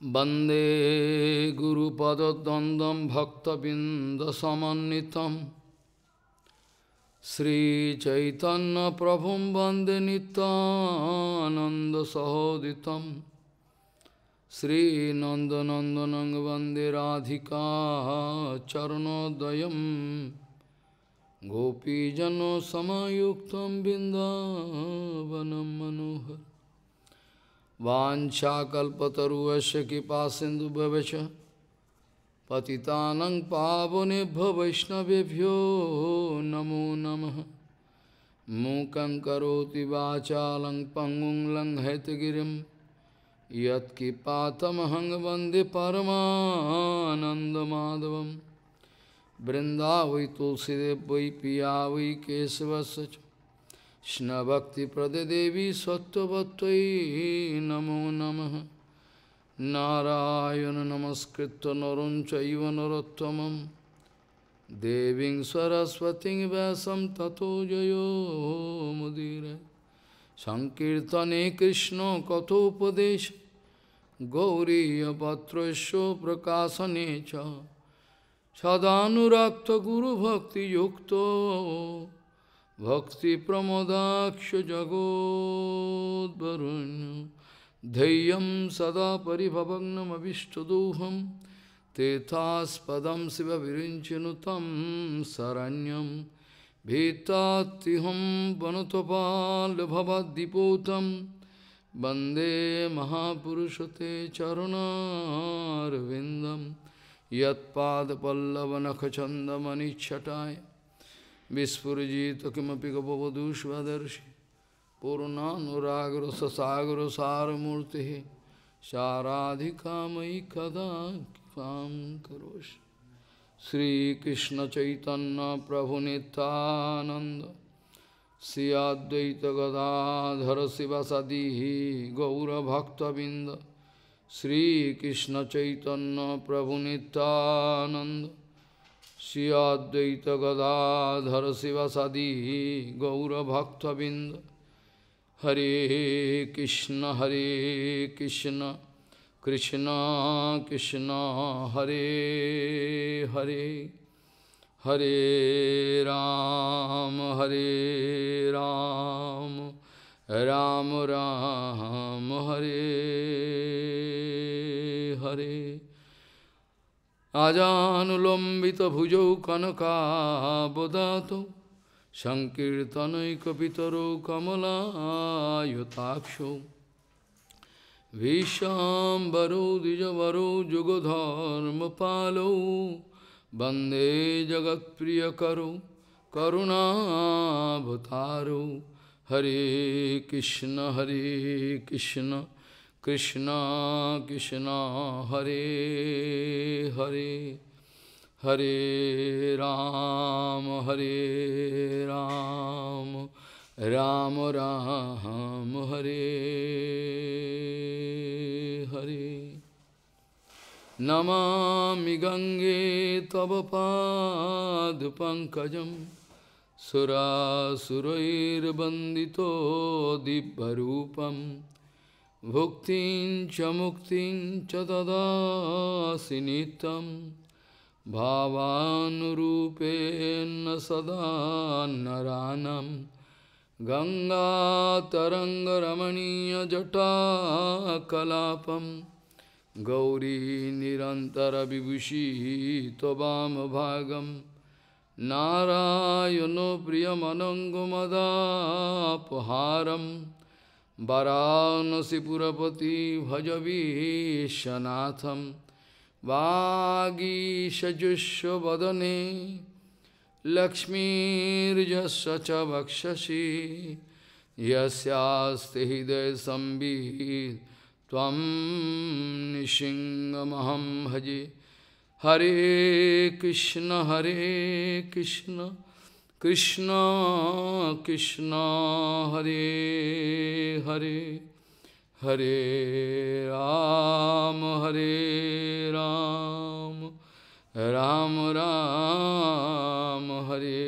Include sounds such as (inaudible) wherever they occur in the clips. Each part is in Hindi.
Bande Guru Padadandam Bhakta Bindasamanitam Sri Chaitanya Prabhum Bande Nitananda Sahoditam Sri Nanda Bande Radhika Charanodayam Gopijano Samayuktam Bindavanam Manohar वाछाकल्पतरुश कृपा सिंधु पति पतितानং वैष्णवभ्यो नमो नम मूक करोति वाचालं पंगुं लङ्घयतगिरिं यत्किपातमहं वन्दे परमानन्दमाधवं तुलसीदेव वै पिया वै केशवश Krishna Bhakti Prade Devi Sattvatvai Namo Namaha Narayana Namaskritta Naruncha Ivanarottamam Deving Saraswati Vyasam Tato Jayo Mudire Sankirtane Krishna Kathopadesha Gauriya Patrasya Prakasanecha Sadhanurakta Guru Bhakti Yukto भक्तिप्रमोदाक्षजगोद्वरुण्य धैर्यं सदा परिभवग्नमभिष्टदोहं तेथास्पदं शिवविरिञ्चनु तं शरण्यं भीतात्तिहं वनुतपालभवद्दिपोतं वन्दे महापुरुषते चरुणारविन्दं यत्पादपल्लवनखचन्दमनिच्छटाय Vispurjita kimapi gapavadu svadarshi Purnanuragra sasagra saramurti Saradhikamai kada karosh Sri Krishna Chaitanya Prabhu Nityananda Sri Advaita Gadadhara Sivasadihi Gaura Bhakta Binda Sri Krishna Chaitanya Prabhu Nityananda Shri अद्वैत गदाधर शिव सदी गौरभक्तबिंद हरे कृष्ण हरे कृष्ण कृष्ण कृष्ण हरे हरे हरे राम हरे राम राम राम हरे हरे আজানুলম্বিত ভুজৌ কনকাবদাত সংকীর্তনৈকিতর কমলায়তাক্ষ ভীষাম্বরো দ্বিজবরো যুগধর্ম পালৌ বন্দে জগৎপ্রিয়করো করুণাভতারো হরে কৃষ্ণ হরে Krishna Krishna Krishna Hare Hare Hare Ram Hare Ram Ram Ram Hare Hare Namami Gange Tavapad Pankajam Surasuroir Bandito Dibharupam Bhuktin chamuktin chadadasinitam bhavanurupen sada naranam Ganga Taranga Ramaniya Jata Kalapam Gauri Nirantara Vibhushi Tobam Bhagam Narayano puharam वरानसीपुरपति भजबीशनाथ वागीशजुष्वदने लक्ष्मीजस् च वक्षसी यस्ते हृदय संबी भजे हरे कृष्ण हरे कृष्ण কৃষ্ণ কৃষ্ণ হরে হরে হরে রাম হরে রাম রাম রাম হরে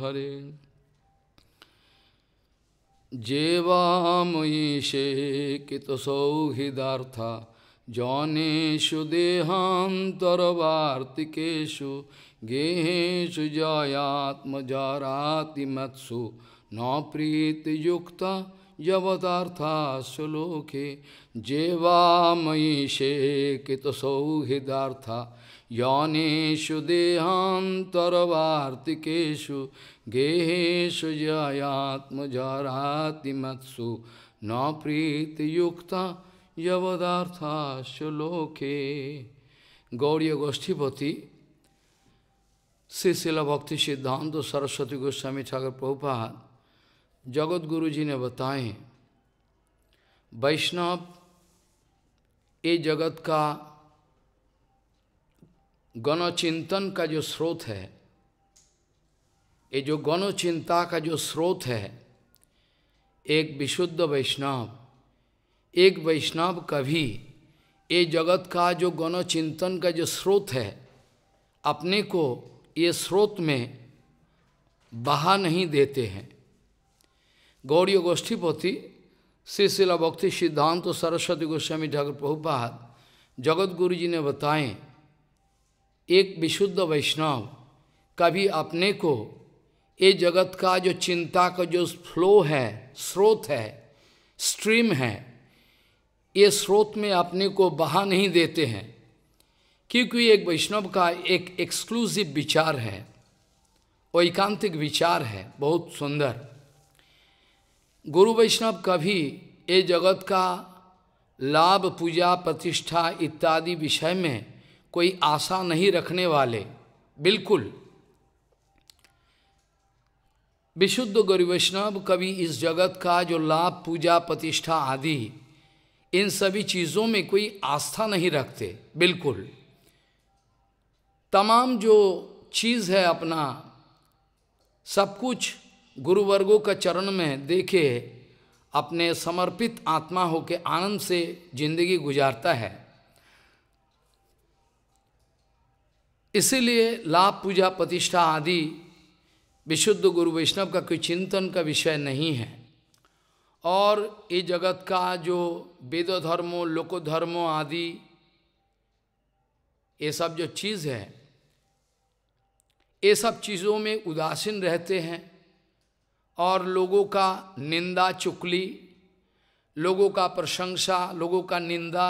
হরে जेवामयि शेकितसौहृदार्था जनेषु देहान्तरवार्तिकेषु गेहेशु जायात्मजाराति मत्सु न प्रीतियुक्ता यवतार्थाश्लोके जेवामयीशे कितसौहृदार्था यौनेषु देहान्तरवार्तिकेषु गेहेषु जयात्मजराति मत्सु न प्रीतियुक्ता यवदार्थाश्लोके गौरी गोष्ठीपति Srisila Bhakti सिद्धांत सरस्वती गोस्वामी ठाकुर Prabhupada जगत गुरु जी ने बताए वैष्णव ये जगत का गणचिंतन का जो स्रोत है ये जो गणचिंता का जो स्रोत है एक विशुद्ध वैष्णव एक वैष्णव कभी ये जगत का जो गणचिंतन का जो स्रोत है अपने को ये स्रोत में बहा नहीं देते हैं गौरी गोष्ठीपति श्री शिला भक्ति सिद्धांत तो सरस्वती गोस्वामी ठाकुर प्रभुपाद जगत गुरु जी ने बताएं एक विशुद्ध वैष्णव कभी अपने को ये जगत का जो चिंता का जो फ्लो है स्रोत है स्ट्रीम है ये स्रोत में अपने को बहा नहीं देते हैं क्योंकि एक वैष्णव का एक एक्सक्लूसिव विचार है वैकांतिक विचार है बहुत सुंदर गुरु वैष्णव कभी ये जगत का लाभ पूजा प्रतिष्ठा इत्यादि विषय में कोई आशा नहीं रखने वाले बिल्कुल विशुद्ध गुरु वैष्णव कभी इस जगत का जो लाभ पूजा प्रतिष्ठा आदि इन सभी चीज़ों में कोई आस्था नहीं रखते बिल्कुल तमाम जो चीज़ है अपना सब कुछ गुरु का चरण में देखे अपने समर्पित आत्मा होके आनंद से जिंदगी गुजारता है इसीलिए लाभ पूजा प्रतिष्ठा आदि विशुद्ध गुरु वैष्णव का कोई चिंतन का विषय नहीं है और ये जगत का जो वेद धर्मों आदि ये सब जो चीज़ है ये सब चीज़ों में उदासीन रहते हैं और लोगों का निंदा चुकली लोगों का प्रशंसा लोगों का निंदा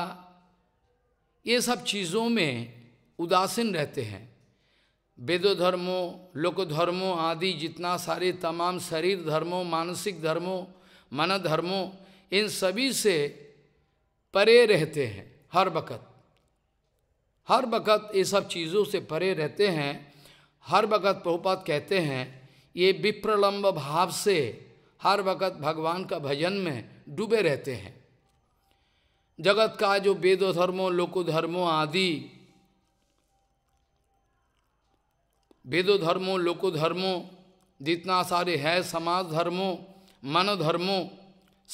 ये सब चीज़ों में उदासीन रहते हैं वेदो धर्मों लोक धर्मों आदि जितना सारे तमाम शरीर धर्मों मानसिक धर्मों मन धर्मों इन सभी से परे रहते हैं हर वक़्त हर वक़्त ये सब चीज़ों से परे रहते हैं हर वक़्त प्रभुपात कहते हैं ये विप्रलम्ब भाव से हर वक़्त भगवान का भजन में डूबे रहते हैं जगत का जो वेदो धर्मो लोको धर्मो आदि वेदो धर्मो लोको धर्मो जितना सारे है समाज धर्मो मन धर्मो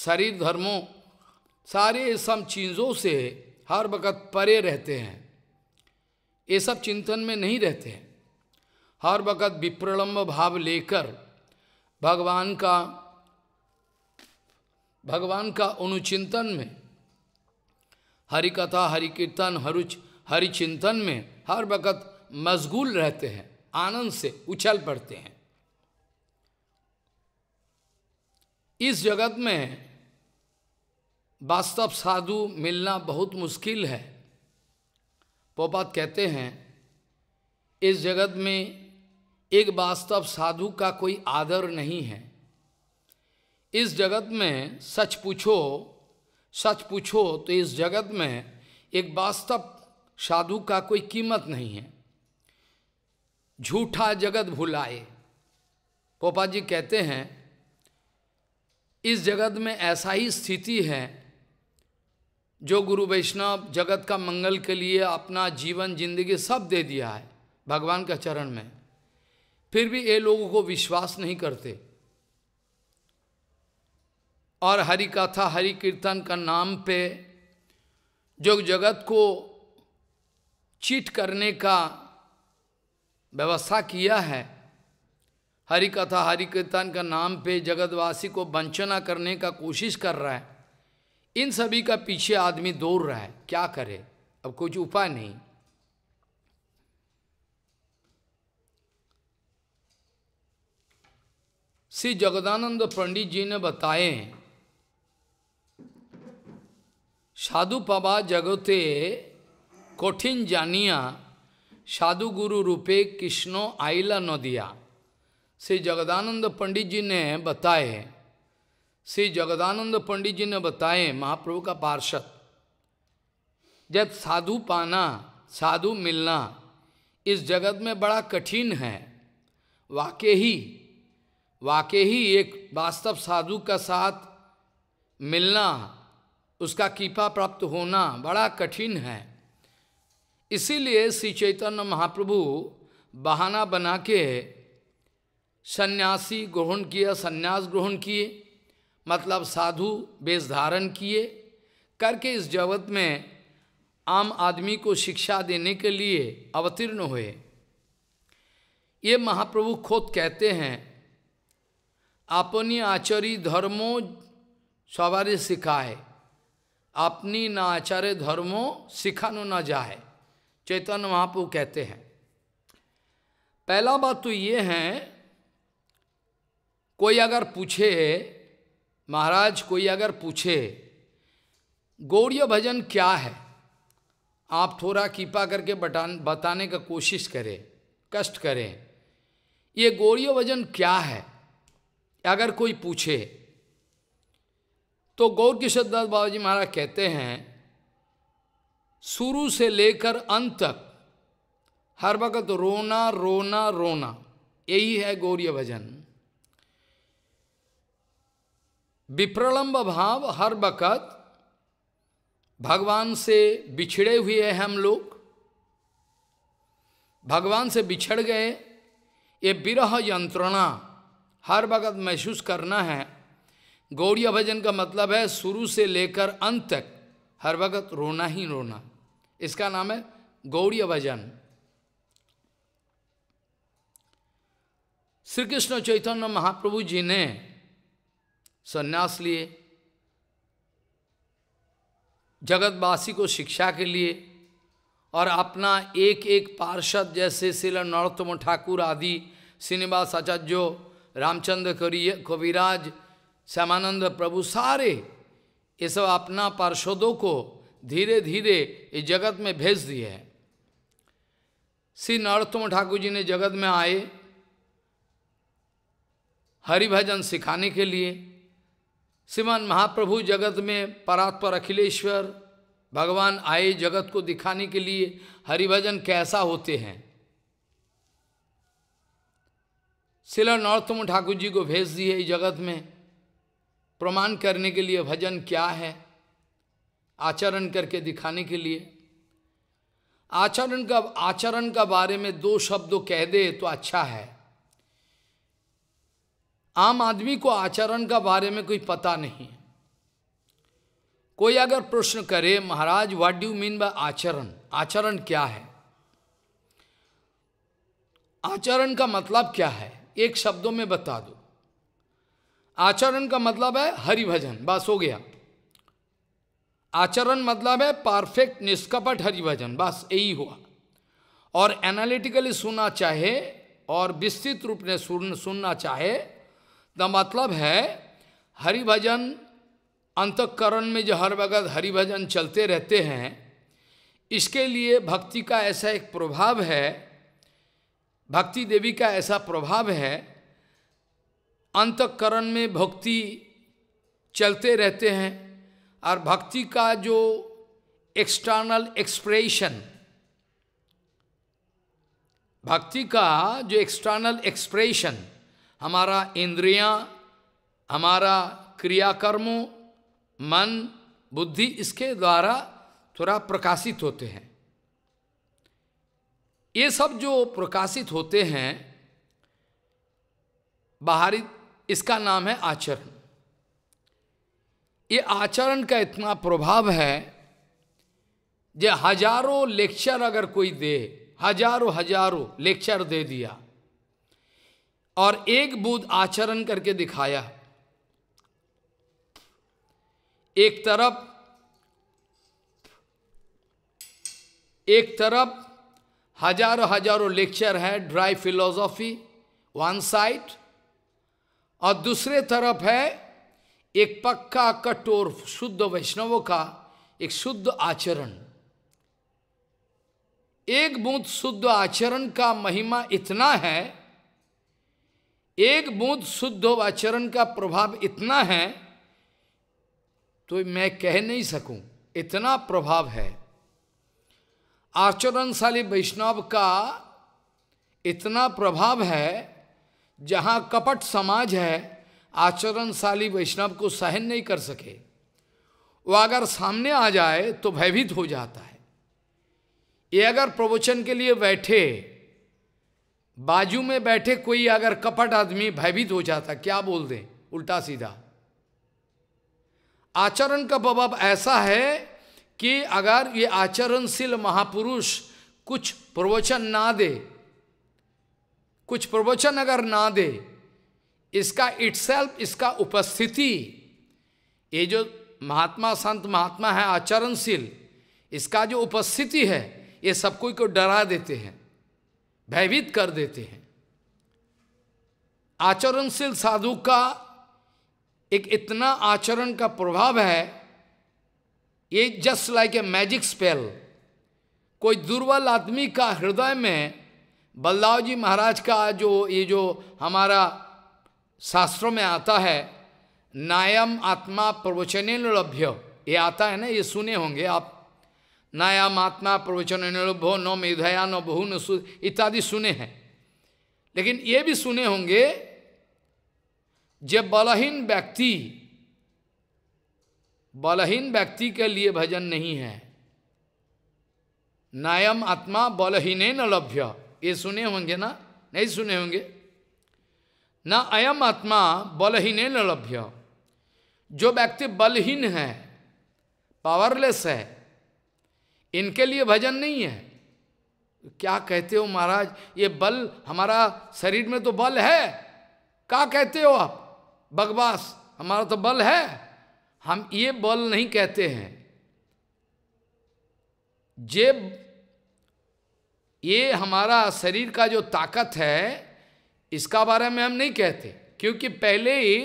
शरीर धर्मो सारे सब चीज़ों से हर वक़्त परे रहते हैं ये सब चिंतन में नहीं रहते हैं हर वक़्त विप्रलम्ब भाव लेकर भगवान का भगवान का अनुचिंतन में हरि कथा हरि कीर्तन हरुच हरिचिंतन में हर वक़्त मशगूल रहते हैं आनंद से उछल पड़ते हैं इस जगत में वास्तव साधु मिलना बहुत मुश्किल है पोपात कहते हैं इस जगत में एक वास्तव साधु का कोई आदर नहीं है इस जगत में सच पूछो सच पूछो तो इस जगत में एक वास्तव साधु का कोई कीमत नहीं है झूठा जगत भुलाए पोपा जी कहते हैं इस जगत में ऐसा ही स्थिति है जो गुरु वैष्णव जगत का मंगल के लिए अपना जीवन जिंदगी सब दे दिया है भगवान के चरण में फिर भी ये लोगों को विश्वास नहीं करते और हरि कथा हरि कीर्तन का नाम पे जो जगत को चीट करने का व्यवस्था किया है हरि कथा हरि कीर्तन का नाम पे जगतवासी को वंचना करने का कोशिश कर रहा है इन सभी का पीछे आदमी दौड़ रहा है क्या करे अब कुछ उपाय नहीं श्री जगदानंद पंडित जी ने बताए साधु पबा जगते कठिन जानिया साधु गुरु रूपे कृष्णो आइला न दिया श्री जगदानंद पंडित जी ने बताए श्री जगदानंद पंडित जी ने बताए महाप्रभु का पार्षद जब साधु पाना साधु मिलना इस जगत में बड़ा कठिन है वाकई ही वाकई ही एक वास्तव साधु का साथ मिलना उसका कीपा प्राप्त होना बड़ा कठिन है इसीलिए श्री चैतन्य महाप्रभु बहाना बना के सन्यासी ग्रहण किया सन्यास ग्रहण किए मतलब साधु वेश धारण किए करके इस जगत में आम आदमी को शिक्षा देने के लिए अवतीर्ण हुए ये महाप्रभु खुद कहते हैं अपनी आचरी धर्मो सवारे सिखाए अपनी ना आचार्य धर्मो सिखानो ना जाए चैतन्य महाप्रभु कहते हैं पहला बात तो ये है कोई अगर पूछे महाराज कोई अगर पूछे गौरीय भजन क्या है आप थोड़ा कृपा करके बटान बताने का कोशिश करें कष्ट करें ये गौरीय भजन क्या है अगर कोई पूछे तो गौर किशोरदास बाबा जी महाराज कहते हैं शुरू से लेकर अंत तक हर वक्त रोना रोना रोना यही है गौरी भजन विप्रलम्ब भाव हर वक़्त भगवान से बिछड़े हुए हैं हम लोग भगवान से बिछड़ गए ये विरह यंत्रणा हर वक़्त महसूस करना है गौरी भजन का मतलब है शुरू से लेकर अंत तक हर वक़्त रोना ही रोना इसका नाम है गौरी भजन श्री कृष्ण चैतन्य महाप्रभु जी ने संन्यास लिए जगतवासी को शिक्षा के लिए और अपना एक एक पार्षद जैसे शिल नरोत्तम ठाकुर आदि श्रीनिवास आचार्य रामचंद्र कविराज श्यामानंद प्रभु सारे ये सब अपना पार्षदों को धीरे धीरे इस जगत में भेज दिए हैं श्री नरोत्तम ठाकुर जी ने जगत में आए हरिभजन सिखाने के लिए श्रीमान महाप्रभु जगत में परात्पर अखिलेश्वर भगवान आए जगत को दिखाने के लिए हरिभजन कैसा होते हैं शिला नौतम ठाकुर जी को भेज दिए इस जगत में प्रमाण करने के लिए भजन क्या है आचरण करके दिखाने के लिए आचरण का आचरण का बारे में दो शब्दों कह दे तो अच्छा है आम आदमी को आचरण का बारे में कोई पता नहीं कोई अगर प्रश्न करे महाराज व्हाट डू मीन बाय आचरण आचरण क्या है आचरण का मतलब क्या है एक शब्दों में बता दो आचरण का मतलब है हरि भजन बस हो गया आचरण मतलब है परफेक्ट निष्कपट हरि भजन बस यही हुआ और एनालिटिकली सुनना चाहे और विस्तृत रूप में सुन सुनना चाहे द मतलब है हरि भजन अंतकरण में जो हर वगत हरि भजन चलते रहते हैं इसके लिए भक्ति का ऐसा एक प्रभाव है भक्ति देवी का ऐसा प्रभाव है अंतकरण में भक्ति चलते रहते हैं और भक्ति का जो एक्सटर्नल एक्सप्रेशन भक्ति का जो एक्सटर्नल एक्सप्रेशन हमारा इंद्रियां, हमारा क्रियाकर्म मन बुद्धि इसके द्वारा थोड़ा प्रकाशित होते हैं ये सब जो प्रकाशित होते हैं बाहरी इसका नाम है आचरण ये आचरण का इतना प्रभाव है जे हजारों लेक्चर अगर कोई दे हजारों हजारों लेक्चर दे दिया और एक बुद्ध आचरण करके दिखाया एक तरफ एक तरफ हजारों हजारों लेक्चर है ड्राई फिलोसॉफी वन साइड और दूसरे तरफ है एक पक्का कठोर शुद्ध वैष्णवों का एक शुद्ध आचरण एक बूंद शुद्ध आचरण का महिमा इतना है एक बूंद शुद्ध आचरण का प्रभाव इतना है तो मैं कह नहीं सकूं इतना प्रभाव है आचरणशाली वैष्णव का इतना प्रभाव है जहां कपट समाज है आचरणशाली वैष्णव को सहन नहीं कर सके वो अगर सामने आ जाए तो भयभीत हो जाता है ये अगर प्रवचन के लिए बैठे बाजू में बैठे कोई अगर कपट आदमी भयभीत हो जाता क्या बोल दे उल्टा सीधा आचरण का प्रभाव ऐसा है कि अगर ये आचरणशील महापुरुष कुछ प्रवचन ना दे कुछ प्रवचन अगर ना दे इसका इट्सेल्फ इसका उपस्थिति ये जो महात्मा संत महात्मा है आचरणशील इसका जो उपस्थिति है ये सब कोई को डरा देते हैं भयभीत कर देते हैं आचरणशील साधु का एक इतना आचरण का प्रभाव है ये just like a magic spell कोई दुर्बल आदमी का हृदय में बल्लाव जी महाराज का जो ये जो हमारा शास्त्रों में आता है नायम आत्मा प्रवचने लभ्य ये आता है ना ये सुने होंगे आप नायाम आत्मा प्रवचन निर्भो न मेधया न बहु न सु इत्यादि सुने हैं लेकिन ये भी सुने होंगे जब बलहीन व्यक्ति बलहीन व्यक्ति के लिए भजन नहीं है नायम आत्मा बलहीने न लभ्य ये सुने होंगे ना नहीं सुने होंगे न अयम आत्मा बलहीने न लभ्य जो व्यक्ति बलहीन है पावरलेस है इनके लिए भजन नहीं है क्या कहते हो महाराज ये बल हमारा शरीर में तो बल है क्या कहते हो आप बकवास हमारा तो बल है हम ये बल नहीं कहते हैं जे ये हमारा शरीर का जो ताकत है इसका बारे में हम नहीं कहते क्योंकि पहले ही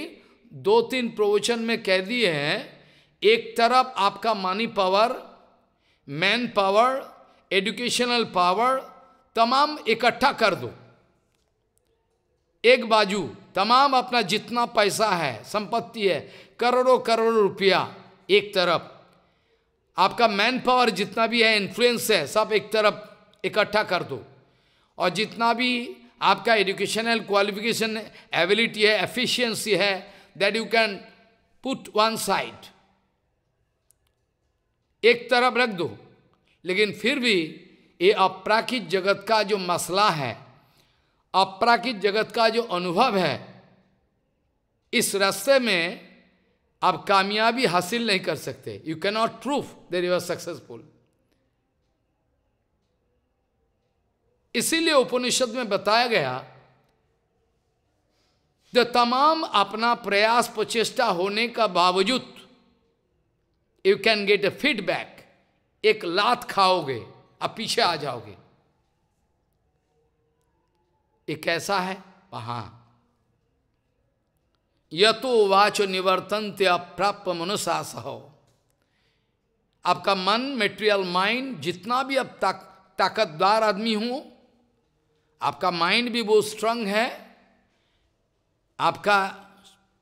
दो तीन प्रवचन में कह दिए हैं एक तरफ आपका money power man power educational power तमाम इकट्ठा कर दो एक बाजू तमाम अपना जितना पैसा है संपत्ति है करोड़ों करोड़ों रुपया एक तरफ आपका मैन पावर जितना भी है इन्फ्लुएंस है सब एक तरफ इकट्ठा कर दो और जितना भी आपका एजुकेशनल क्वालिफिकेशन एबिलिटी है एफिशिएंसी है that you can put one side एक तरफ रख दो लेकिन फिर भी ये अपराकित जगत का जो मसला है अपराकित जगत का जो अनुभव है इस रास्ते में आप कामयाबी हासिल नहीं कर सकते you can not proof there you are successful इसीलिए उपनिषद में बताया गया जो तमाम अपना प्रयास प्रचेष्टा होने का बावजूद you can get a feedback एक लात खाओगे अब पीछे आ जाओगे एक कैसा है वहां हाँ। यतो वाच निवर्तन ते अप्राप्त मनुषास हो आपका मन मेटेरियल माइंड जितना भी आप ताक, ताकतदार आदमी हो आपका माइंड भी बहुत स्ट्रांग है आपका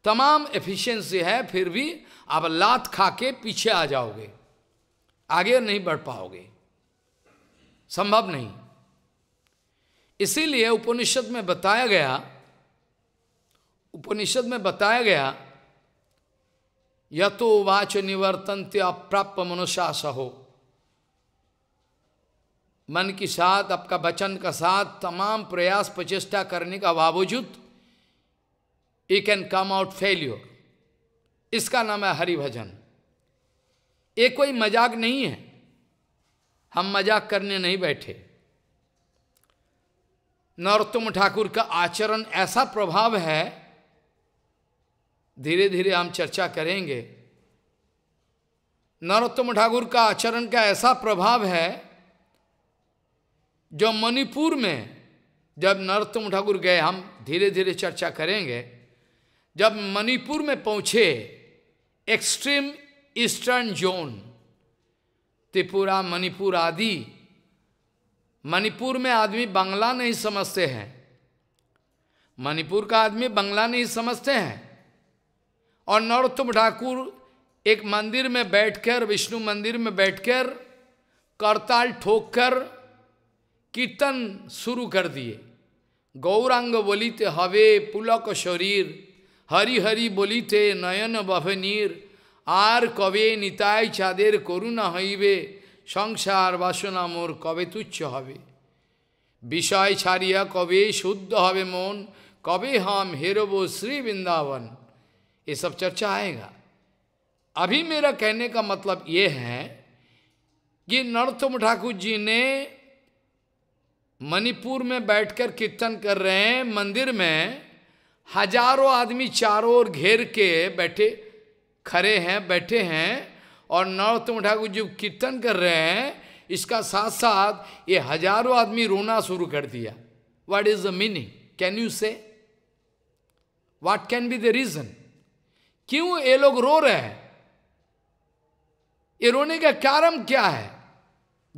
तमाम एफिशिएंसी है फिर भी आप लात खा के पीछे आ जाओगे आगे नहीं बढ़ पाओगे संभव नहीं इसीलिए उपनिषद में बताया गया उपनिषद में बताया गया तो वाच त्य अप्राप्य मनुष्या सहो मन के साथ आपका वचन का साथ तमाम प्रयास प्रचेष्टा करने का बावजूद it can come out failure इसका नाम है हरिभजन ये कोई मजाक नहीं है हम मजाक करने नहीं बैठे नरोत्तम ठाकुर का आचरण ऐसा प्रभाव है धीरे धीरे हम चर्चा करेंगे नरोत्तम ठाकुर का आचरण का ऐसा प्रभाव है जो मणिपुर में जब नरोत्तम ठाकुर गए हम धीरे धीरे चर्चा करेंगे जब मणिपुर में पहुँचे extreme eastern zone, Tripura Manipur आदि मणिपुर में आदमी बांग्ला नहीं समझते हैं मणिपुर का आदमी बांग्ला नहीं समझते हैं और नरोत्तम ठाकुर एक मंदिर में बैठकर विष्णु मंदिर में बैठकर करताल ठोककर कीर्तन शुरू कर दिए गौरांग बोलित हवे पुलक शरीर हरि हरि बोलिते नयन बफनीर आर কবে নিতাই চাঁদের करुणा हईबे संसार वासना मोर कवे तुच्छ হবে विषय छाड़िया কবে शुद्ध हवे मन কবে हम हेरबो श्री वृंदावन ये सब चर्चा आएगा अभी मेरा कहने का मतलब ये है कि नरोत्तम ठाकुर जी ने मणिपुर में बैठकर कीर्तन कर रहे हैं मंदिर में हजारों आदमी चारों ओर घेर के बैठे खड़े हैं बैठे हैं और नरोत्तम ठाकुर जो कीर्तन कर रहे हैं इसका साथ साथ ये हजारों आदमी रोना शुरू कर दिया what is the meaning can you say what can be the reason क्यों ये लोग रो रहे हैं ये रोने का कारण क्या है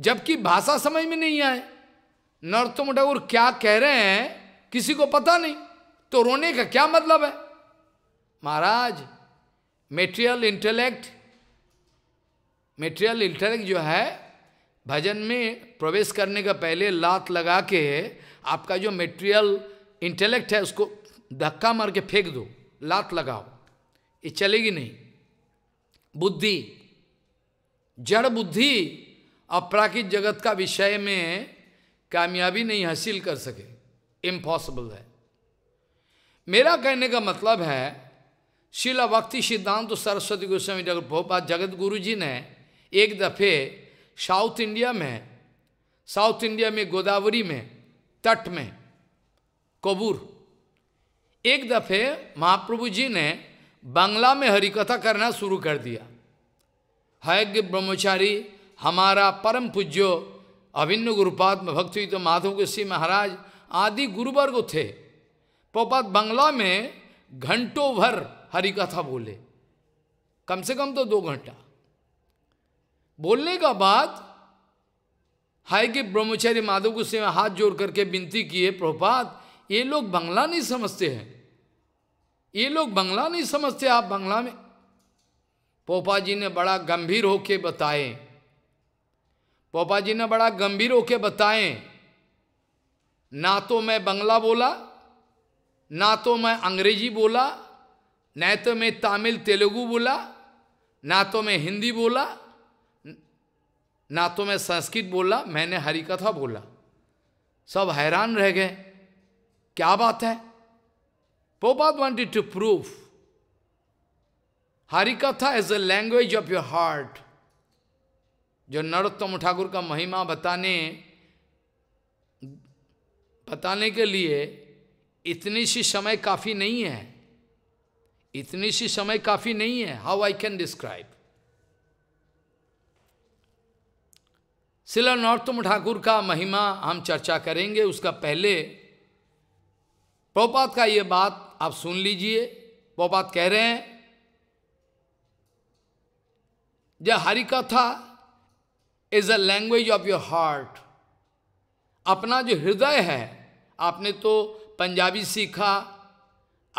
जबकि भाषा समझ में नहीं आए नरतम ठाकुर क्या कह रहे हैं किसी को पता नहीं तो रोने का क्या मतलब है महाराज मेटेरियल इंटेलेक्ट मेटेरियल इंटेलेक्ट जो है भजन में प्रवेश करने का पहले लात लगा के आपका जो मेटेरियल इंटेलेक्ट है उसको धक्का मार के फेंक दो लात लगाओ ये चलेगी नहीं बुद्धि जड़ बुद्धि अपराकृत जगत का विषय में कामयाबी नहीं हासिल कर सके इम्पॉसिबल है मेरा कहने का मतलब है शिला भक्ति सिद्धांत तो सरस्वती गोस्वामी डॉक्टर भोपाल जगत गुरु जी ने एक दफ़े साउथ इंडिया में साउथ इंडिया में गोदावरी में तट में कबूर एक दफ़े महाप्रभु जी ने बांग्ला में हरिकथा करना शुरू कर दिया हयज्ञ ब्रह्मचारी हमारा परम पूज्यो अभिन्न गुरुपात्म भक्ति तो माधव गोस्वी महाराज आदि गुरुवर्ग थे पोपात बंगला में घंटों भर हरि कथा बोले कम से कम तो दो घंटा बोलने का बाद हाय के ब्रह्मचारी माधव गुस्से में हाथ जोड़ करके विनती किए प्रभात ये लोग बंगला नहीं समझते हैं ये लोग बंगला नहीं समझते आप बंगला में पोपा जी ने बड़ा गंभीर होके बताए पोपा जी ने बड़ा गंभीर होके बताए ना तो मैं बंगला बोला ना तो मैं अंग्रेजी बोला न तो मैं तमिल तेलुगु बोला ना तो मैं हिंदी बोला ना तो मैं संस्कृत बोला मैंने हरी कथा बोला सब हैरान रह गए क्या बात है वॉन्ट इट टू प्रूव हरी कथा is a language of your heart जो नरोत्तम ठाकुर का महिमा बताने बताने के लिए इतनी सी समय काफी नहीं है इतनी सी समय काफी नहीं है हाउ आई कैन डिस्क्राइब शिला नौतम ठाकुर का महिमा हम चर्चा करेंगे उसका पहले प्रपात का ये बात आप सुन लीजिए पौपात कह रहे हैं जब हरिकथा is a language of your heart अपना जो हृदय है आपने तो पंजाबी सीखा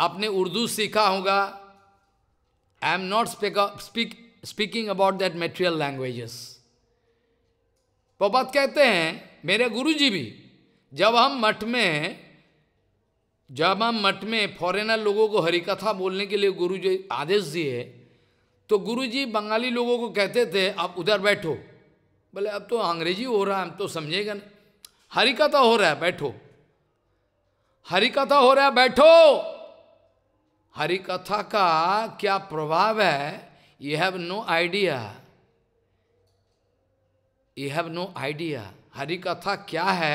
आपने उर्दू सीखा होगा I am not speak speaking about that material languages बात कहते हैं मेरे गुरु जी भी जब हम मठ में जब हम मठ में फॉरेनर लोगों को हरिकथा बोलने के लिए गुरु जी आदेश दिए तो गुरु जी बंगाली लोगों को कहते थे आप उधर बैठो बोले अब तो अंग्रेजी हो रहा है हम तो समझेगा नहीं हरिकथा हो रहा है बैठो हरि कथा हो रहा है बैठो हरि कथा का क्या प्रभाव है you have no idea you have no idea हरि कथा क्या है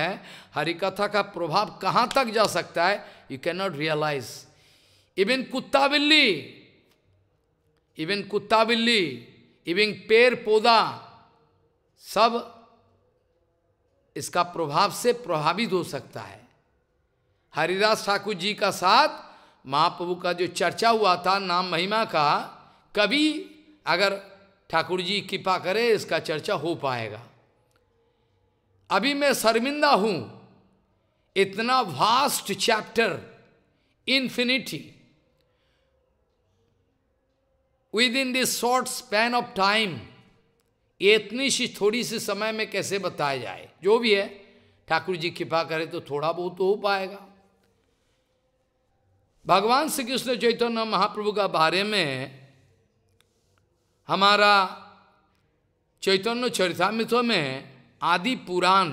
हरि कथा का प्रभाव कहाँ तक जा सकता है you can not realise even कुत्ता बिल्ली इवन कुत्ता बिल्ली इवन पेड़ पौधा सब इसका प्रभाव से प्रभावित हो सकता है हरिदास ठाकुर जी का साथ महाप्रभु का जो चर्चा हुआ था नाम महिमा का कभी अगर ठाकुर जी कृपा करे इसका चर्चा हो पाएगा अभी मैं शर्मिंदा हूं इतना vast chapter infinity within this short span of time ये इतनी सी थोड़ी सी समय में कैसे बताया जाए जो भी है ठाकुर जी कृपा करे तो थोड़ा बहुत तो हो पाएगा भगवान श्री कृष्ण चैतन्य महाप्रभु का बारे में हमारा चैतन्य चरितमित्व में आदि पुराण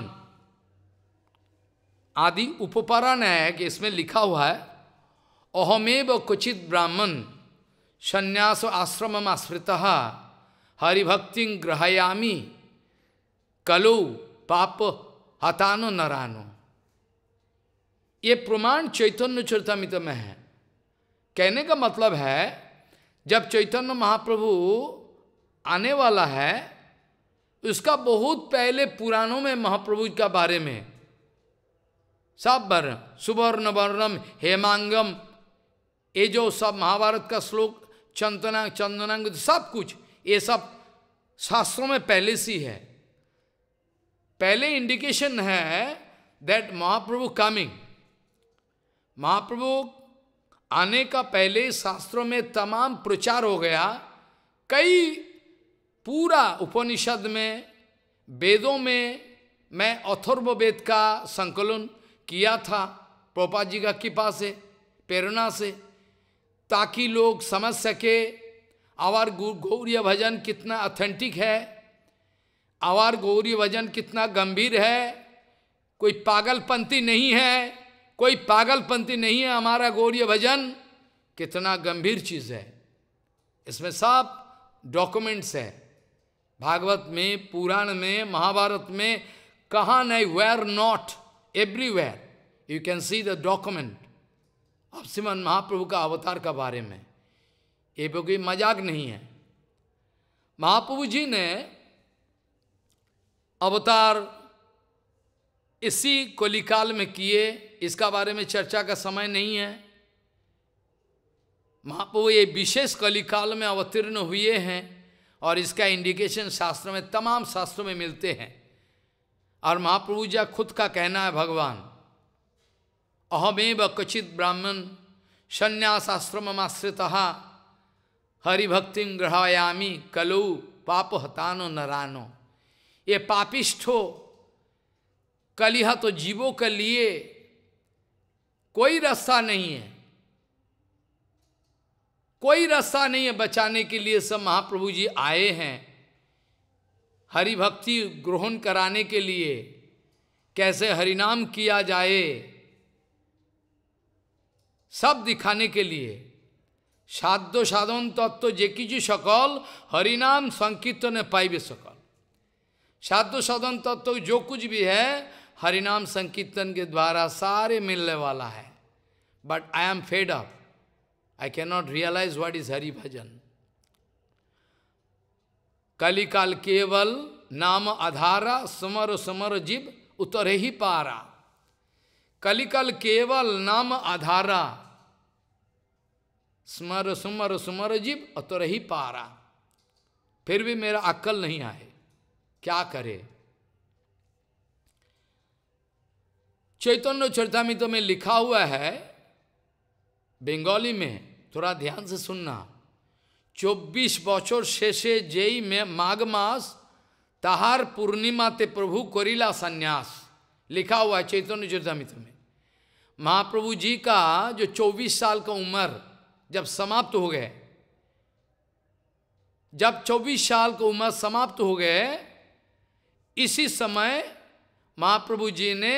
आदि उपपरण है कि इसमें लिखा हुआ है अहमेव क्वचित ब्राह्मण संन्यास आश्रम आश्रित हरिभक्ति ग्रहयामी कलो पाप हतानो नरानो ये प्रमाण चैतन्य चरितमित में है कहने का मतलब है जब चैतन्य महाप्रभु आने वाला है उसका बहुत पहले पुराणों में महाप्रभु का बारे में सब वर्ण सुवर्ण वर्णम हेमांगम ये जो सब महाभारत का श्लोक चंदना चंदनांग सब कुछ ये सब शास्त्रों में पहले से है पहले इंडिकेशन है दैट महाप्रभु कमिंग महाप्रभु आने का पहले शास्त्रों में तमाम प्रचार हो गया कई पूरा उपनिषद में वेदों में मैं अथर्व वेद का संकलन किया था प्रोपा जी का कृपा से प्रेरणा से ताकि लोग समझ सके आवार गौरी भजन कितना ऑथेंटिक है आवार गौरी भजन कितना गंभीर है कोई पागलपंथी नहीं है कोई पागलपंथी नहीं है हमारा गौरी भजन कितना गंभीर चीज है इसमें सब डॉक्यूमेंट्स है भागवत में पुराण में महाभारत में कहा नहीं where not everywhere you can see the document अब सिमन महाप्रभु का अवतार का बारे में ये कोई मजाक नहीं है महाप्रभु जी ने अवतार इसी कोलिकाल में किए इसका बारे में चर्चा का समय नहीं है महाप्रभु ये विशेष कलिकाल में अवतीर्ण हुए हैं और इसका इंडिकेशन शास्त्र में तमाम शास्त्रों में मिलते हैं और महाप्रभु जी खुद का कहना है भगवान अहमेव कचित ब्राह्मण संन्यासाश्रम आश्रित हरिभक्ति ग्रहायामी कलऊ पाप हतानो नरानो ये पापिष्ठो कलिहा तो जीवों के लिए कोई रास्ता नहीं है कोई रास्ता नहीं है बचाने के लिए सब महाप्रभु जी आए हैं हरि भक्ति ग्रहण कराने के लिए कैसे हरिनाम किया जाए सब दिखाने के लिए साधो तत्व जे তত্ত্ব যে सकल हरिनाम संकीर्तन पाइबे सकल साधो साधन तत्व तो जो कुछ भी है हरिनाम संकीर्तन के द्वारा सारे मिलने वाला है but I am fed up I can not realise what is हरि भजन कलिकाल केवल नाम आधारा समर समर जीव उतर ही पारा कलिकल केवल नाम आधारा स्मर सुमर सुमर जीव अतर ही पारा फिर भी मेरा अक्कल नहीं आए क्या करे चैतन्य चरितमित में लिखा हुआ है बंगाली में थोड़ा ध्यान से सुनना शेषे বছর শেষে माघ मास ताहार पूर्णिमा ते प्रभु करिला सन्यास लिखा हुआ है चैतन्य चरितमित में महाप्रभु जी का जो 24 साल का उम्र जब समाप्त हो गए जब 24 साल का उम्र समाप्त हो गए इसी समय महाप्रभु जी ने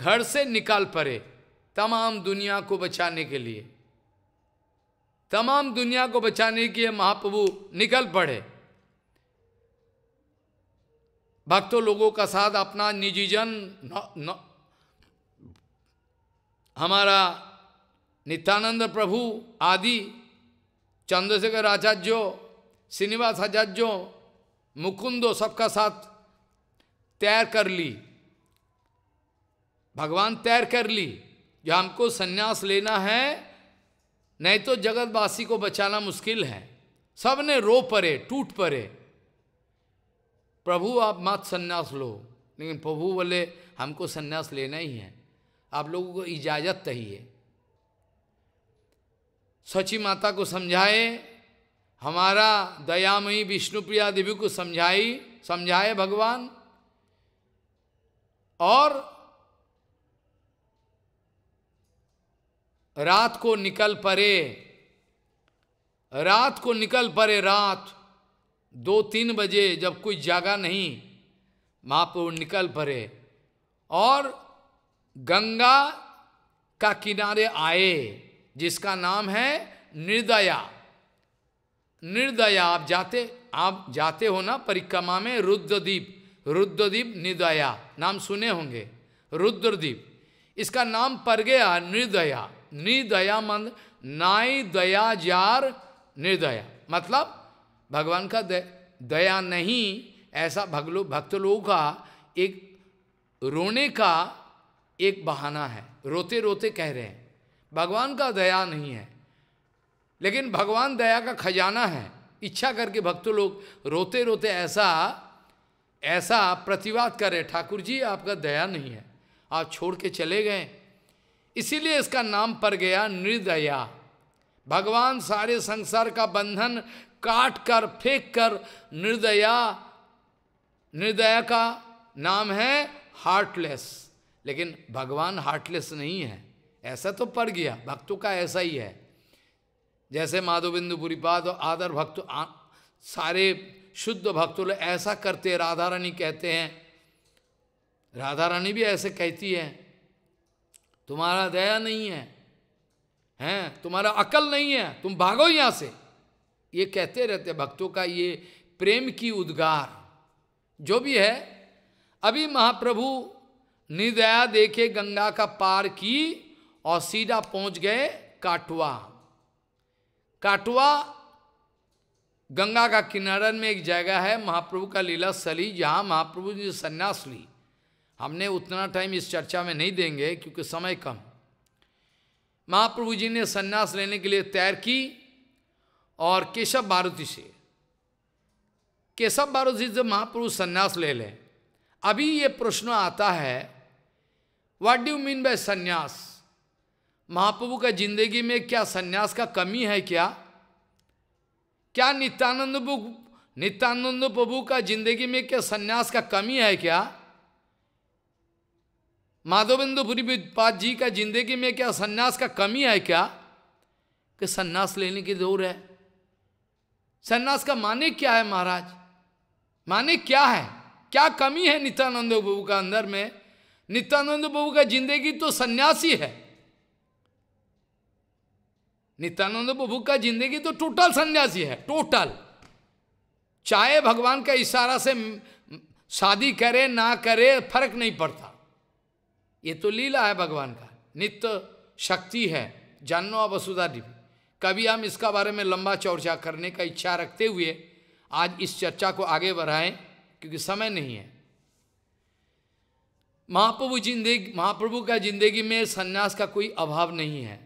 घर से निकाल पड़े तमाम दुनिया को बचाने के लिए तमाम दुनिया को बचाने के लिए महाप्रभु निकल पड़े भक्तों लोगों का साथ अपना निजी जन हमारा नित्यानंद प्रभु आदि चंद्रशेखर आचार्य श्रीनिवास आचार्य मुकुंदो सबका साथ तैयार कर ली भगवान तैर कर ली जो हमको सन्यास लेना है नहीं तो जगतवासी को बचाना मुश्किल है सब ने रो पड़े टूट पड़े प्रभु आप मत सन्यास लो लेकिन प्रभु बोले हमको सन्यास लेना ही है आप लोगों को इजाज़त चाहिए सची माता को समझाए हमारा दयामयी विष्णुप्रिया देवी को समझाई समझाए भगवान और रात को निकल पड़े रात को निकल पड़े रात दो तीन बजे जब कोई जागा नहीं महाप्रभु निकल पड़े और गंगा का किनारे आए जिसका नाम है निर्दया निर्दया आप जाते आप जाते हो ना परिक्रमा में रुद्रदीप रुद्रदीप निर्दया नाम सुने होंगे रुद्रदीप इसका नाम पड़ गया निर्दया निर्दयामंद नाई दया जार निर्दया मतलब भगवान का दया नहीं ऐसा भगलो भक्त लोगों का एक रोने का एक बहाना है रोते रोते कह रहे हैं भगवान का दया नहीं है लेकिन भगवान दया का खजाना है इच्छा करके भक्त लोग रोते रोते ऐसा ऐसा प्रतिवाद रहे ठाकुर जी आपका दया नहीं है आप छोड़ के चले गए इसीलिए इसका नाम पड़ गया निर्दया भगवान सारे संसार का बंधन काट कर फेंक कर निर्दया निर्दया का नाम है हार्टलेस लेकिन भगवान हार्टलेस नहीं है ऐसा तो पड़ गया भक्तों का ऐसा ही है जैसे बिंदु पुरीपाद और आदर भक्त सारे शुद्ध भक्तों ऐसा करते राधा रानी कहते हैं राधा रानी भी ऐसे कहती है तुम्हारा दया नहीं है हैं तुम्हारा अकल नहीं है तुम भागो यहाँ से ये कहते रहते भक्तों का ये प्रेम की उद्गार जो भी है अभी महाप्रभु निर्दया देखे गंगा का पार की और सीधा पहुंच गए काटुआ काटुआ गंगा का किनारन में एक जगह है महाप्रभु का लीला सली जहाँ महाप्रभु ने संन्यास ली हमने उतना टाइम इस चर्चा में नहीं देंगे क्योंकि समय कम महाप्रभु जी ने सन्यास लेने के लिए तैयार की और केशव मारुति से केशव मारुति से महाप्रभु सन्यास ले लें अभी ये प्रश्न आता है व्हाट डू मीन बाय सन्यास महाप्रभु का जिंदगी में क्या सन्यास का कमी है क्या क्या नित्यानंद नित्यानंद प्रभु का जिंदगी में क्या सन्यास का कमी है क्या माधवेंद्र भूरिपाद जी का जिंदगी में क्या सन्यास का कमी है क्या कि सन्यास लेने की दौर है सन्यास का माने क्या है महाराज माने क्या है क्या कमी है नित्यानंद बाबू का अंदर में नित्यानंद बाबू का जिंदगी तो सन्यासी है नित्यानंद बाबू का जिंदगी तो टोटल सन्यासी है टोटल चाहे भगवान का इशारा से शादी करे ना करे फर्क नहीं पड़ता ये तो लीला है भगवान का नित्य शक्ति है जानो वसुधा देवी कभी हम इसका बारे में लंबा चर्चा करने का इच्छा रखते हुए आज इस चर्चा को आगे बढ़ाएं क्योंकि समय नहीं है महाप्रभु जिंदगी महाप्रभु का जिंदगी में सन्यास का कोई अभाव नहीं है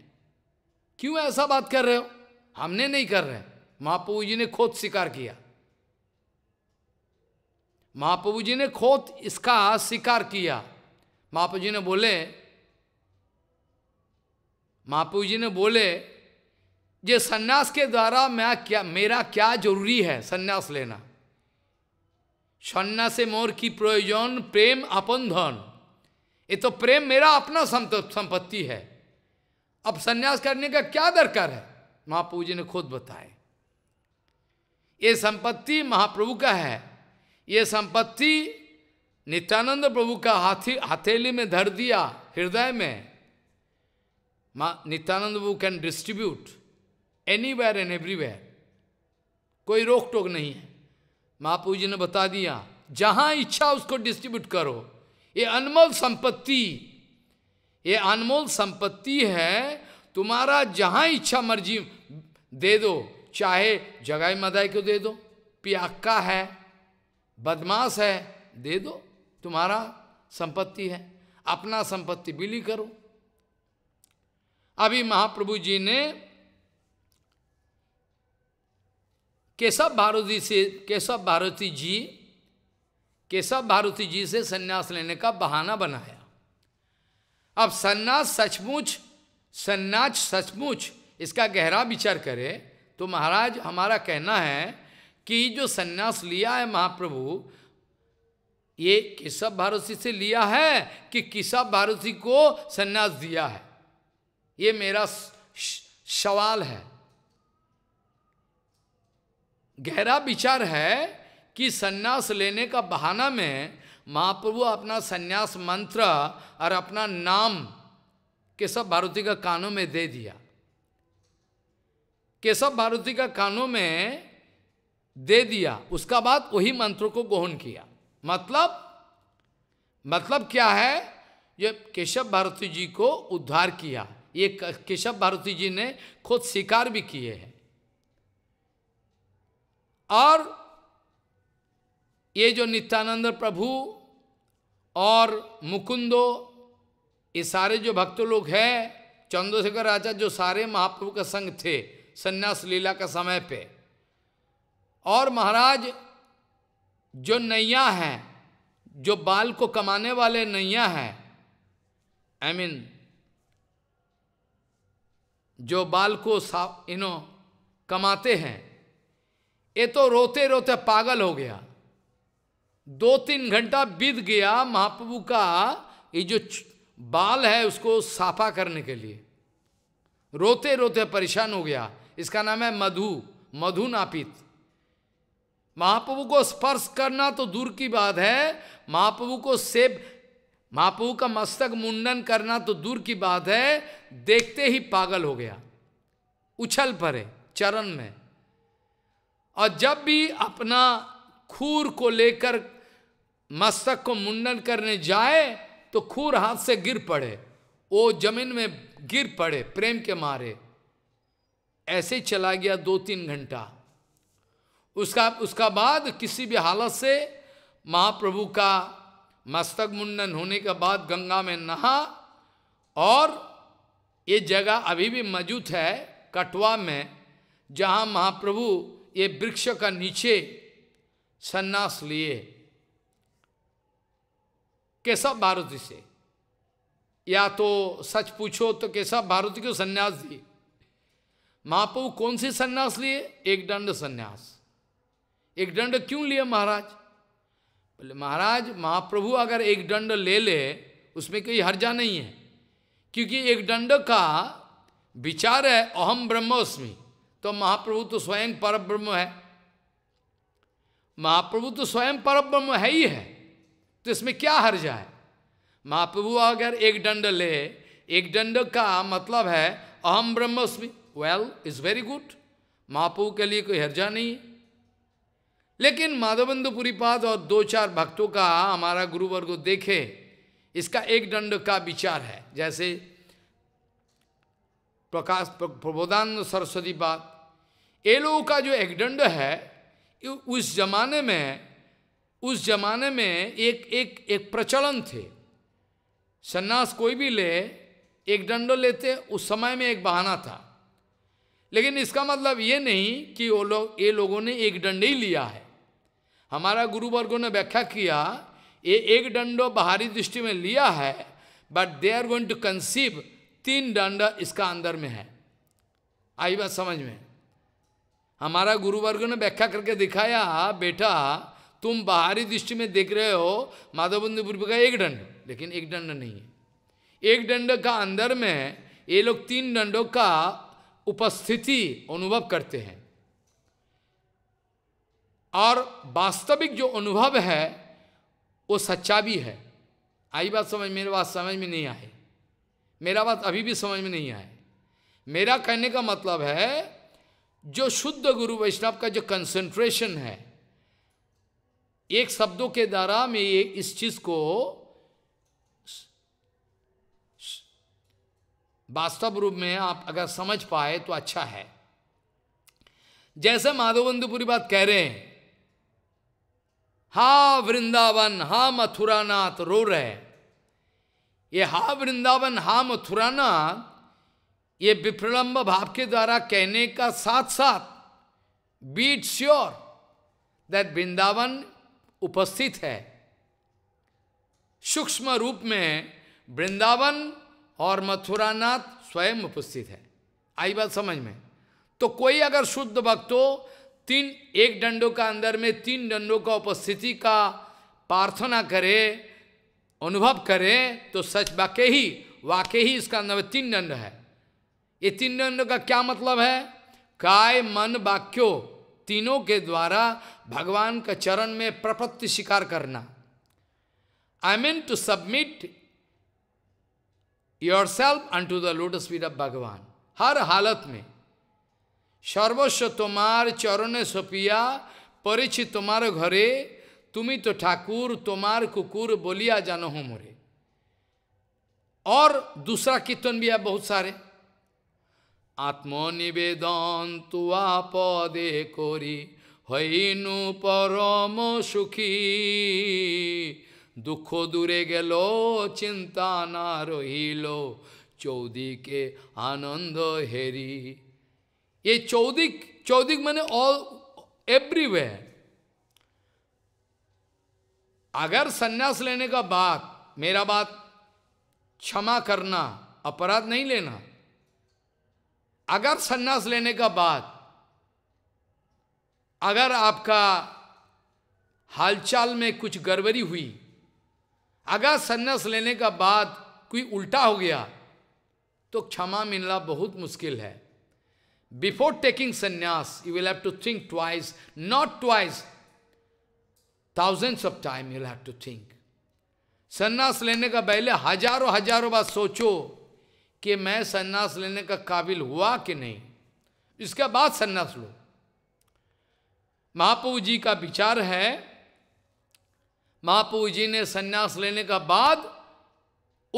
क्यों ऐसा बात कर रहे हो हमने नहीं कर रहे महाप्रभु जी ने खोद स्वीकार किया महाप्रभु जी ने खोद इसका स्वीकार किया महापू जी ने बोले महापू जी ने बोले ये सन्यास के द्वारा मैं क्या मेरा क्या जरूरी है सन्यास लेना सन्यास मोर की प्रयोजन प्रेम अपन धन ये तो प्रेम मेरा अपना संपत्ति है अब सन्यास करने का क्या दरकार है महापू जी ने खुद बताए ये संपत्ति महाप्रभु का है ये संपत्ति नित्यानंद प्रभु का हाथी हथेली में धर दिया हृदय में नित्यानंद प्रभु can distribute anywhere and everywhere कोई रोक टोक नहीं है महापू जी ने बता दिया जहां इच्छा उसको डिस्ट्रीब्यूट करो ये अनमोल संपत्ति ये अनमोल संपत्ति है तुम्हारा जहां इच्छा मर्जी दे दो चाहे जगाई मदाई को दे दो पियाक्का है बदमाश है दे दो तुम्हारा संपत्ति है अपना संपत्ति बिली करो अभी महाप्रभु जी ने केशव भारती से केशव भारती जी केशव भारती जी से सन्यास लेने का बहाना बनाया अब सन्यास सचमुच सन्यास सचमुच इसका गहरा विचार करे तो महाराज हमारा कहना है कि जो सन्यास लिया है महाप्रभु ये केशव भारती से लिया है कि केशव भारती को सन्यास दिया है ये मेरा सवाल है गहरा विचार है कि सन्यास लेने का बहाना में महाप्रभु अपना सन्यास मंत्र और अपना नाम केशव भारती का कानों में दे दिया केशव भारती का कानों में दे दिया उसका बाद वही मंत्रों को गोहन किया मतलब मतलब क्या है ये केशव भारती जी को उद्धार किया ये केशव भारती जी ने खुद स्वीकार भी किए हैं और ये जो नित्यानंद प्रभु और मुकुंदो ये सारे जो भक्त लोग हैं चंद्रशेखर राजा जो सारे महाप्रभु का संग थे संन्यास लीला का समय पे और महाराज जो नैया है जो बाल को कमाने वाले नैया है आई I मीन mean, जो बाल को साफ इनो कमाते हैं ये तो रोते रोते पागल हो गया दो तीन घंटा बीत गया महाप्रभु का ये जो बाल है उसको साफा करने के लिए रोते रोते परेशान हो गया इसका नाम है मधु मधु नापित महाप्रभु को स्पर्श करना तो दूर की बात है महाप्रभु को सेब महाप्रभु का मस्तक मुंडन करना तो दूर की बात है देखते ही पागल हो गया उछल पड़े चरण में और जब भी अपना खूर को लेकर मस्तक को मुंडन करने जाए तो खूर हाथ से गिर पड़े वो जमीन में गिर पड़े प्रेम के मारे ऐसे चला गया दो तीन घंटा उसका उसका बाद किसी भी हालत से महाप्रभु का मस्तक मुंडन होने के बाद गंगा में नहा और ये जगह अभी भी मौजूद है कटवा में जहाँ महाप्रभु ये वृक्ष का नीचे संन्यास लिए केशव भारती से या तो सच पूछो तो केशव भारती को सन्यास दिए महाप्रभु कौन से सन्यास लिए एक दंड सन्यास एक दंड क्यों लिया महाराज बोले महाराज महाप्रभु अगर एक दंड ले ले उसमें कोई हर्जा नहीं है क्योंकि एक दंड का विचार है अहम ब्रह्मोस्मि तो महाप्रभु तो स्वयं पर ब्रह्म है महाप्रभु तो स्वयं पर ब्रह्म है ही है तो इसमें क्या हर्जा है महाप्रभु अगर एक दंड ले एक दंड का मतलब है अहम ब्रह्मोस्मि वेल इज वेरी गुड महाप्रभु के लिए कोई हर्जा नहीं है लेकिन माधवेंद्र पुरीपाद और दो चार भक्तों का हमारा गुरुवर को देखे इसका एक दंड का विचार है जैसे प्रकाश प्रबोधान सरस्वती बात ये लोगों का जो एक दंड है उस जमाने में उस जमाने में एक एक एक प्रचलन थे सन्यास कोई भी ले एक दंड लेते उस समय में एक बहाना था लेकिन इसका मतलब ये नहीं कि वो लोग ये लोगों ने एक दंड ही लिया है हमारा गुरु ने व्याख्या किया ये एक दंडो बाहरी दृष्टि में लिया है but they are going to conceive तीन दंड इसका अंदर में है आई बात समझ में हमारा गुरुवर्ग ने व्याख्या करके दिखाया बेटा तुम बाहरी दृष्टि में देख रहे हो माधवबंधु पूर्व का एक दंड लेकिन एक दंड नहीं है एक दंड का अंदर में ये लोग तीन दंडों का उपस्थिति अनुभव करते हैं और वास्तविक जो अनुभव है वो सच्चा भी है आई बात समझ मेरे बात समझ में नहीं आए मेरा बात अभी भी समझ में नहीं आए मेरा कहने का मतलब है जो शुद्ध गुरु वैष्णव का जो कंसंट्रेशन है एक शब्दों के द्वारा मैं ये इस चीज को वास्तव रूप में आप अगर समझ पाए तो अच्छा है जैसे माधवबंधुपुरी बात कह रहे हैं हा वृंदावन हा मथुरानाथ रो रहे ये हा वृंदावन हा मथुरानाथ ये विप्रलम्ब भाव के द्वारा कहने का साथ साथ बीट श्योर दैट वृंदावन उपस्थित है सूक्ष्म रूप में वृंदावन और मथुरानाथ स्वयं उपस्थित है आई बात समझ में तो कोई अगर शुद्ध भक्त हो तीन एक दंडों का अंदर में तीन दंडों का उपस्थिति का प्रार्थना करे अनुभव करे तो सच वाक्य ही वाक्य ही इसका अंदर तीन दंड है ये तीन दंडों का क्या मतलब है काय मन वाक्यो तीनों के द्वारा भगवान का चरण में प्रपत्ति स्वीकार करना I mean to submit yourself unto the lotus feet of Bhagwan हर हालत में সর্বস্ব তোমার চরণে সপিয়া পরেছি তোমার ঘরে তুমি তো ঠাকুর তোমার কুকুর বলিয়া জানো হোমরে মরে অর দুসরা কীর্তন বিয়া बहुत সারে आत्मनिवेदन तुआ পদে করি হইনু পরম সুখী দুঃখ দূরে গেল চিন্তা না রহিল চৌদিকে আনন্দ হেরি ये चौदिक चौदिक मैंने ऑल एवरीवेयर अगर सन्यास लेने का बात मेरा बात क्षमा करना अपराध नहीं लेना अगर सन्यास लेने का बात अगर आपका हालचाल में कुछ गड़बड़ी हुई अगर सन्यास लेने का बाद कोई उल्टा हो गया तो क्षमा मिलना बहुत मुश्किल है Before taking sannyas, you will have to think twice, not twice, thousands of time you will have to think. सन्यास लेने का पहले हजारों हजारों बार सोचो कि मैं सन्यास लेने का काबिल हुआ कि नहीं इसके बाद सन्यास लो महाप्रभु जी का विचार है महाप्रभु जी ने सन्यास लेने का बाद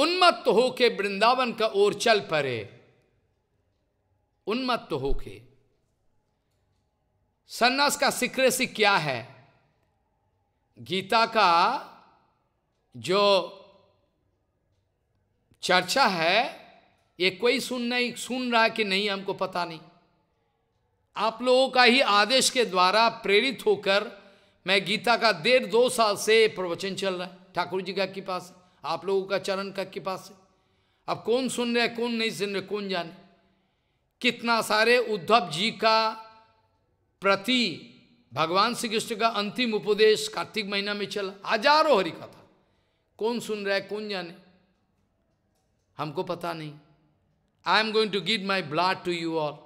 उन्मत्त होके वृंदावन का ओर चल पड़े उन्मत्त होके सन्नास का सिक्रेसी क्या है गीता का जो चर्चा है ये कोई सुन नहीं सुन रहा है कि नहीं हमको पता नहीं आप लोगों का ही आदेश के द्वारा प्रेरित होकर मैं गीता का डेढ़ दो साल से प्रवचन चल रहा है ठाकुर जी का कृपा से आप लोगों का चरण का कृपा से अब कौन सुन रहे कौन नहीं सुन रहे कौन जाने कितना सारे उद्धव जी का प्रति भगवान श्री कृष्ण का अंतिम उपदेश कार्तिक महीना में चला हजारों हरि कथा कौन सुन रहा है कौन जाने हमको पता नहीं I am going to give my blood to you all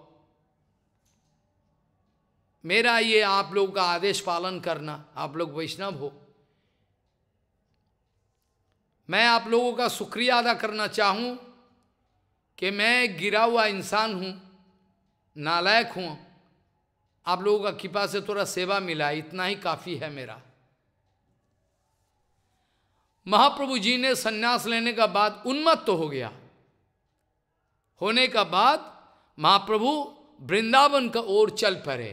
मेरा ये आप लोग का आदेश पालन करना आप लोग वैष्णव हो मैं आप लोगों का शुक्रिया अदा करना चाहूँ कि मैं गिरा हुआ इंसान हूँ नालायक हूँ आप लोगों का कृपा से थोड़ा सेवा मिला इतना ही काफ़ी है मेरा महाप्रभु जी ने सन्यास लेने का बाद उन्मत्त तो हो गया होने का बाद महाप्रभु वृंदावन का ओर चल पड़े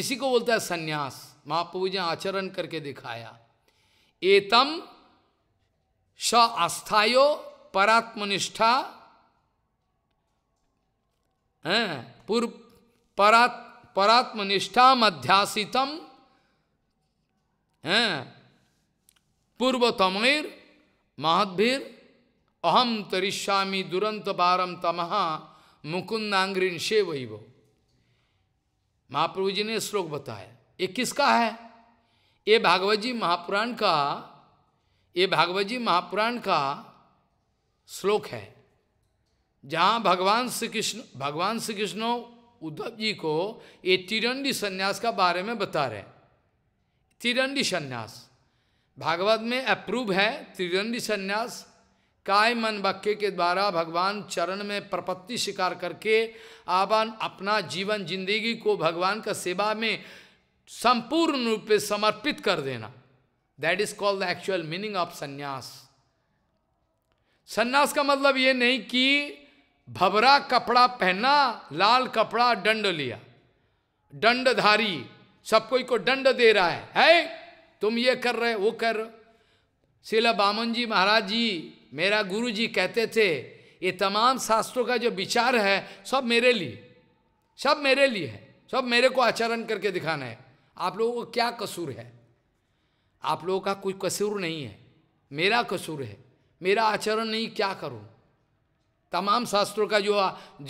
इसी को बोलता है सन्यास महाप्रभु जी आचरण करके दिखाया एतम स आस्थायो परात्मनिष्ठा हैं पूर्व परात् परात्मनिष्ठा मध्यासितम हैं पूर्वतमैर महद्भीर अहम तरीश्यामी दुरंत बारम तमहा मुकुंदांग्रीन से वही वो महाप्रभु जी ने श्लोक बताया ये किसका है ये भागवत जी महापुराण का ये भागवत जी महापुराण का श्लोक है जहाँ भगवान श्री कृष्ण भगवान श्री कृष्ण उद्धव जी को ये तिरंडी संन्यास का बारे में बता रहे हैं तिरंडी संन्यास भागवत में अप्रूव है त्रिदंडी संन्यास काय मन वाक्य के द्वारा भगवान चरण में प्रपत्ति स्वीकार करके आवान अपना जीवन जिंदगी को भगवान का सेवा में संपूर्ण रूप से समर्पित कर देना that is called the actual meaning of sannyas संन्यास का मतलब ये नहीं कि भबरा कपड़ा पहना लाल कपड़ा दंड लिया दंडधारी सब कोई को दंड दे रहा है है तुम ये कर रहे वो कर शिला बामन जी महाराज जी मेरा गुरु जी कहते थे ये तमाम शास्त्रों का जो विचार है सब मेरे लिए सब मेरे लिए है सब मेरे को आचरण करके दिखाना है आप लोगों को क्या कसूर है आप लोगों का कोई कसूर नहीं है मेरा कसूर है मेरा आचरण नहीं क्या करूँ तमाम शास्त्रों का जो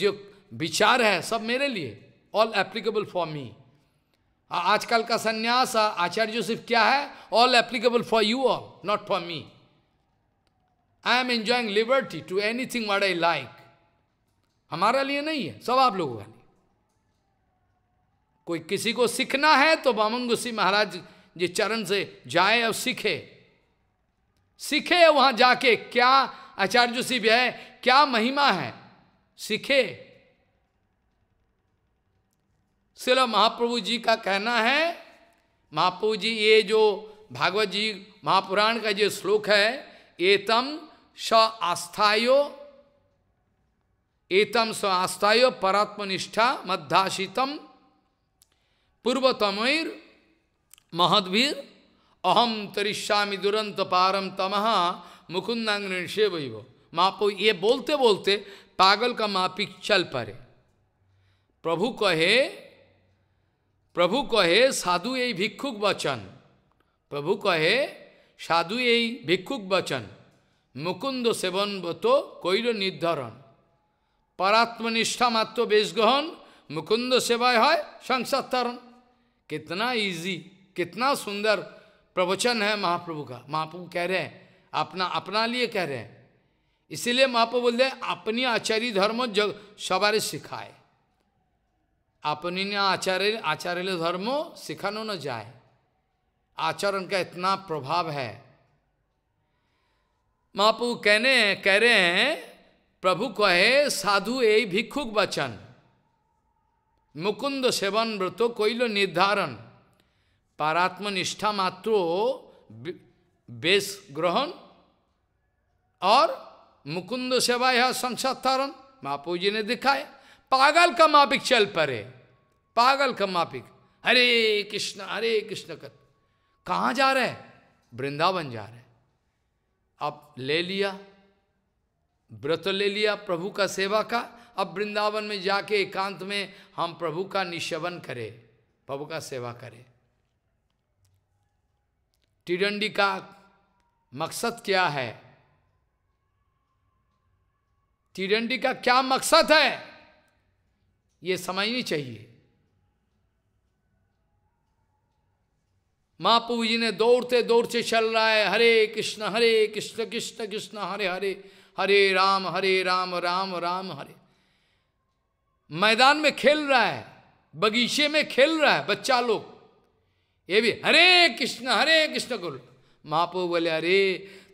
जो विचार है सब मेरे लिए ऑल एप्लीकेबल फॉर मी आजकल का संन्यास आचार्य सिर्फ क्या है all applicable for you all not for me I am enjoying liberty to anything what I like हमारा लिए नहीं है सब आप लोगों का लिए कोई किसी को सीखना है तो बामन गुस्सी महाराज जी चरण से जाए और सीखे सीखे वहां जाके क्या आचार्य जोशी है क्या महिमा है सीखे सिला महाप्रभु जी का कहना है महाप्रभु जी ये जो भागवत जी महापुराण का जो श्लोक है एतम स आस्थायो एतम स आस्थायो परात्मनिष्ठा मध्याशितम पूर्वतमैर महद्वीर अहम तरीश्यामी दुरंत पारम तमह मुकुंदांग से वैव मापो ये बोलते बोलते पागल का मापिक चल पड़े प्रभु कहे प्रभु कहे साधु यही भिक्षुक वचन प्रभु कहे সাধু এই ভিক্ষুক বচন মুকুন্দ সেবনবত কৈর নির্ধারণ পরাত্মনিষ্ঠা মাত্র বেশ গ্রহণ মুকুন্দ সেবায় হয় সংসার তারণ कितना इजी कितना सुंदर प्रवचन है महाप्रभु का महाप्रभु कह रहे हैं अपना अपना लिए कह रहे हैं इसीलिए महापो बोल रहे अपनी आचार्य धर्म जग सवारे सिखाए अपनी ने आचार्य आचार्य धर्म सिखानो न जाए आचरण का इतना प्रभाव है महापू कहने कह रहे हैं प्रभु कहे साधु ए भिक्षुक वचन मुकुंद सेवन व्रतो कोई लो निर्धारण पारात्म निष्ठा मात्रो वेश ग्रहण और मुकुंद सेवा यह संसाधारण महापू जी ने दिखाए पागल का मापिक चल पड़े पागल का मापिक हरे कृष्ण हरे कृष्ण कर कहाँ जा रहे वृंदावन जा रहे अब ले लिया व्रत ले लिया प्रभु का सेवा का अब वृंदावन में जाके एकांत में हम प्रभु का निशवन करें प्रभु का सेवा करें टिडंडी का मकसद क्या है तीडंडी का क्या मकसद है ये समझनी चाहिए मापू जी ने दौड़ते दौड़ते चल रहा है हरे कृष्ण हरे कृष्ण कृष्ण कृष्ण हरे हरे हरे राम हरे राम राम राम हरे मैदान में खेल रहा है बगीचे में खेल रहा है बच्चा लोग ये भी हरे कृष्ण हरे कृष्ण गुरु महापो बोले अरे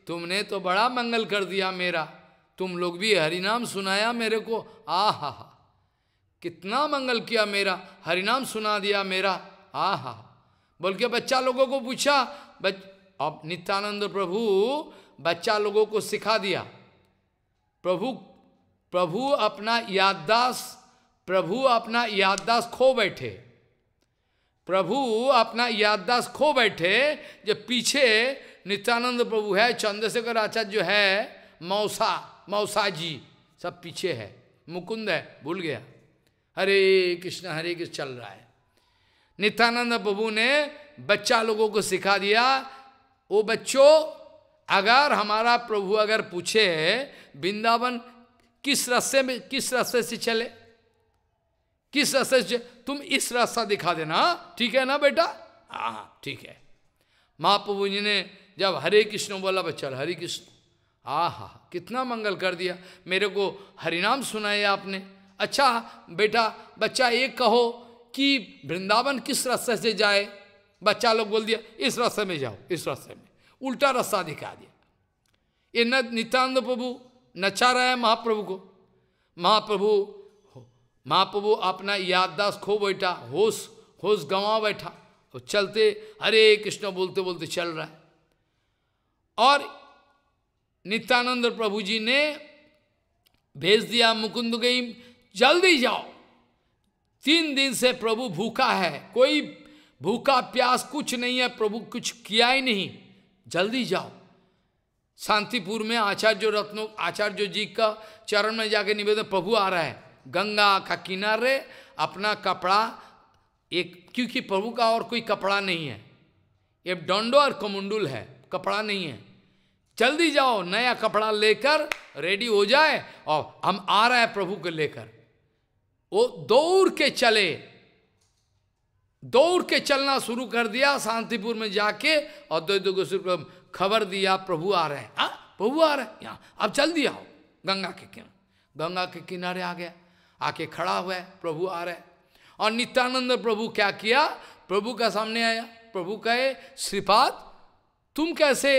तुमने तो बड़ा मंगल कर दिया मेरा तुम लोग भी हरिनाम सुनाया मेरे को आ हा हा कितना मंगल किया मेरा हरिनाम सुना दिया मेरा आ हा बोल के बच्चा लोगों को पूछा बच अब नित्यानंद प्रभु बच्चा लोगों को सिखा दिया प्रभु प्रभु अपना याददास प्रभु अपना याददास खो बैठे प्रभु अपना याददास खो बैठे जो पीछे नित्यानंद प्रभु है चंद्रशेखर आचार्य जो है मौसा मौसा जी सब पीछे है मुकुंद है भूल गया हरे कृष्ण हरे कृष्ण चल रहा है नित्यानंद प्रभु ने बच्चा लोगों को सिखा दिया वो बच्चों अगर हमारा प्रभु अगर पूछे वृंदावन किस रस्से में किस रस्ते से चले किस रस्ते से तुम इस रास्ता दिखा देना ठीक है ना बेटा हाँ, हाँ ठीक है महाप्रभु जी ने जब हरे कृष्ण बोला चल हरे कृष्ण आहा हाँ, हाँ, कितना मंगल कर दिया मेरे को हरिनाम सुनाया आपने अच्छा बेटा बच्चा ये कहो कि वृंदावन किस रास्ते से जाए बच्चा लोग बोल दिया इस रास्ते में जाओ इस रास्ते में उल्टा रास्ता दिखा दिया ये नित्यानंद प्रभु नचा रहा है महाप्रभु को महाप्रभु महाप्रभु अपना याददाश्त खो बैठा होश होश गंवा बैठा और तो चलते हरे कृष्ण बोलते बोलते चल रहा है और नित्यानंद प्रभु जी ने भेज दिया मुकुंद गई जल्दी जाओ तीन दिन से प्रभु भूखा है कोई भूखा प्यास कुछ नहीं है प्रभु कुछ किया ही नहीं जल्दी जाओ शांतिपुर में आचार्य रत्नों आचार्य जी का चरण में जाके निवेदन प्रभु आ रहा है गंगा का किनारे अपना कपड़ा एक क्योंकि प्रभु का और कोई कपड़ा नहीं है ये डोंडो और कमुंडुल है कपड़ा नहीं है जल्दी जाओ नया कपड़ा लेकर रेडी हो जाए और हम आ रहे हैं प्रभु को लेकर वो दौड़ के चले दौड़ के चलना शुरू कर दिया शांतिपुर में जाके और दो को खबर दिया प्रभु आ रहे हैं हाँ, प्रभु आ रहे हैं यहाँ अब जल्दी आओ गंगा के किनारे गंगा के किनारे आ गया आके खड़ा हुआ है प्रभु आ रहे और नित्यानंद प्रभु क्या किया प्रभु का सामने आया प्रभु कहे श्रीपाद तुम कैसे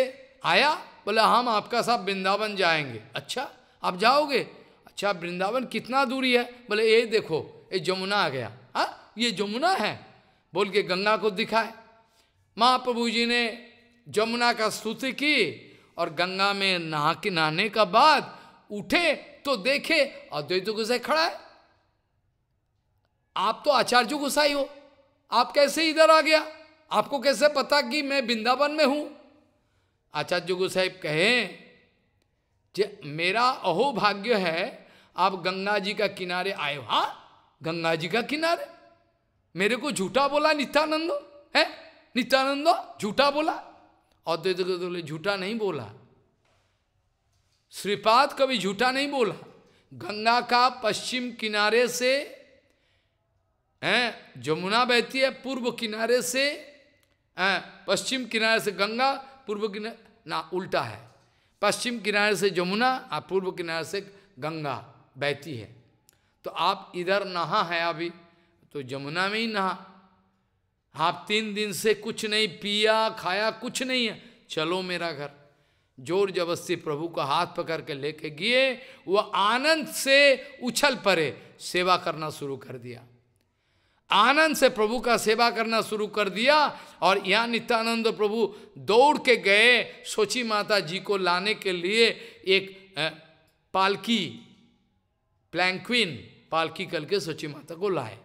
आया बोले हम आपका साथ वृंदावन जाएंगे अच्छा आप जाओगे अच्छा वृंदावन कितना दूरी है बोले ये देखो ये जमुना आ गया हाँ ये जमुना है बोल के गंगा को दिखाए महाप्रभु जी ने जमुना का स्तुति की और गंगा में नहा के नहाने का बाद उठे तो देखे और द्वैत गुस्से खड़ा है आप तो आचार्य गुसाई हो आप कैसे इधर आ गया आपको कैसे पता कि मैं वृंदावन में हूं आचार्य गुसाई कहें जे मेरा अहो भाग्य है आप गंगा जी का किनारे आए हाँ गंगा जी का किनारे मेरे को झूठा बोला नित्यानंद है नित्यानंद झूठा बोला अद्वैत तो बोले झूठा नहीं बोला श्रीपाद कभी झूठा नहीं बोला गंगा का पश्चिम किनारे से है जमुना बहती है पूर्व किनारे से पश्चिम किनारे से गंगा पूर्व किनारे ना उल्टा है पश्चिम किनारे से जमुना और पूर्व किनारे से गंगा बहती है तो आप इधर नहा है अभी तो यमुना में ही नहा आप तीन दिन से कुछ नहीं पिया खाया कुछ नहीं है चलो मेरा घर जोर जबरस्ती प्रभु को हाथ पकड़ के लेके गए वह आनंद से उछल पड़े सेवा करना शुरू कर दिया आनंद से प्रभु का सेवा करना शुरू कर दिया और यहाँ नित्यानंद प्रभु दौड़ के गए सोची माता जी को लाने के लिए एक पालकी प्लैंक्विन पालकी कल के सोची माता को लाए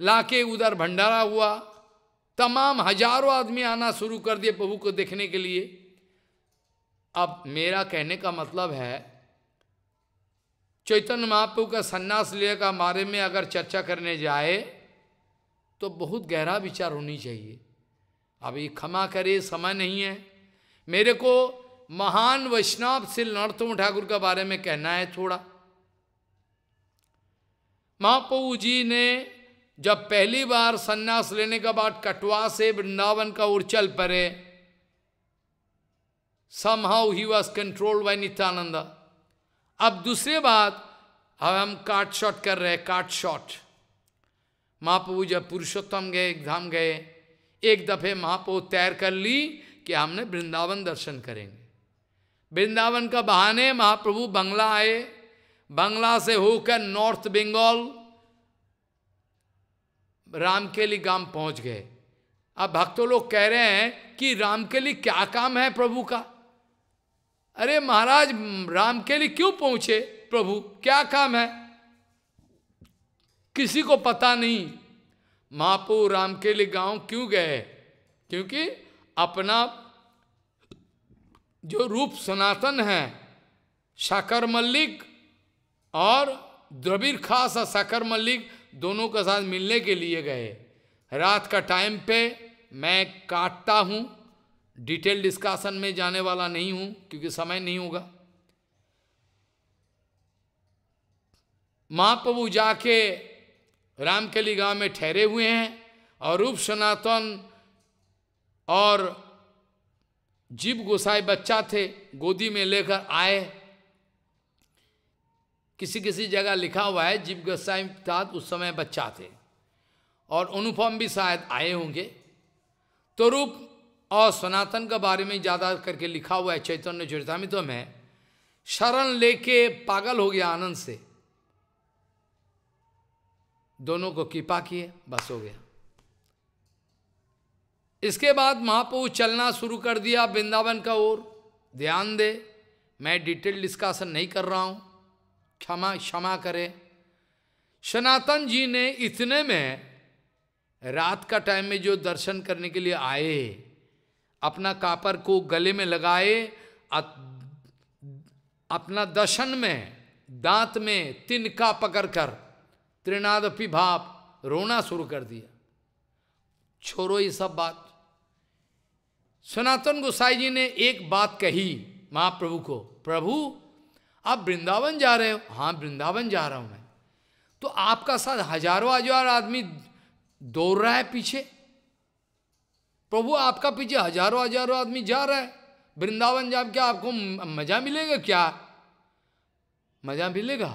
लाके उधर भंडारा हुआ तमाम हजारों आदमी आना शुरू कर दिए प्रभु को देखने के लिए अब मेरा कहने का मतलब है चैतन्य महाप्रभु का सन्यास लिए का बारे में अगर चर्चा करने जाए तो बहुत गहरा विचार होनी चाहिए अब ये क्षमा करे समय नहीं है मेरे को महान वैष्णव श्री नरोत्तम ठाकुर के बारे में कहना है थोड़ा महाप्रभु जी ने जब पहली बार सन्यास लेने के बाद कटवा से वृंदावन का उर्चल परे somehow he was controlled by Nityananda अब दूसरी बात अब हम काट शॉट कर रहे काट शॉट महाप्रभु जब पुरुषोत्तम गए एक धाम गए एक दफे महाप्रभु तैर कर ली कि हमने वृंदावन दर्शन करेंगे वृंदावन का बहाने महाप्रभु बंगला आए बंगला से होकर नॉर्थ बंगाल रामकेली गांव पहुंच गए अब भक्तों लोग कह रहे हैं कि रामकेली क्या काम है प्रभु का अरे महाराज राम के लिए क्यों पहुंचे प्रभु क्या काम है किसी को पता नहीं महापो राम के लिए गांव क्यों गए क्योंकि अपना जो रूप सनातन है शकर मल्लिक और द्रविड़ खास और शकर मल्लिक दोनों के साथ मिलने के लिए गए रात का टाइम पे मैं काटता हूँ डिटेल डिस्कशन में जाने वाला नहीं हूं क्योंकि समय नहीं होगा महाप्रभु जाके रामकली गांव में ठहरे हुए हैं और रूप सनातन और जीव गोसाई बच्चा थे गोदी में लेकर आए किसी किसी जगह लिखा हुआ है जीव गोसाई साथ उस समय बच्चा थे और अनुपम भी शायद आए होंगे तो रूप और सनातन के बारे में ज़्यादा करके लिखा हुआ है चैतन्य चरितमित्व तो में शरण लेके पागल हो गया आनंद से दोनों को कृपा किए बस हो गया इसके बाद महापुरुष चलना शुरू कर दिया वृंदावन का ओर ध्यान दे मैं डिटेल डिस्कशन नहीं कर रहा हूं क्षमा क्षमा करें सनातन जी ने इतने में रात का टाइम में जो दर्शन करने के लिए आए अपना कापर को गले में लगाए अपना दशन में दांत में तिनका पकड़कर त्रिनादपि भाप रोना शुरू कर दिया छोड़ो ये सब बात सनातन गोसाई जी ने एक बात कही महाप्रभु को प्रभु आप वृंदावन जा रहे हो हाँ वृंदावन जा रहा हूं मैं तो आपका साथ हजारों हजार आदमी दौड़ रहा है पीछे प्रभु आपका पीछे हजारों हजारों आदमी जा रहा है वृंदावन जाम क्या आपको मजा मिलेगा क्या मजा मिलेगा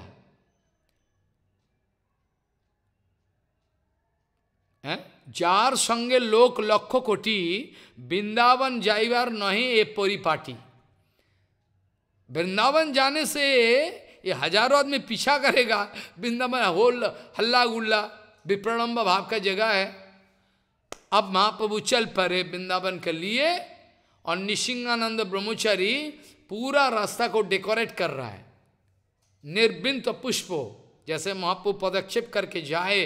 है যার সঙ্গে লোক লক্ষ কোটি বৃন্দাবন যাইবার ए पोरी पार्टी वृंदावन जाने से ये हजारों आदमी पीछा करेगा वृंदावन होल हल्ला गुल्ला विप्रलम्ब भाव का जगह है अब महाप्रभु चल पड़े वृंदावन के लिए और निशिंगानंद ब्रह्मचारी पूरा रास्ता को डेकोरेट कर रहा है निर्बिंत तो पुष्पो जैसे महाप्रभु पदक्षेप करके जाए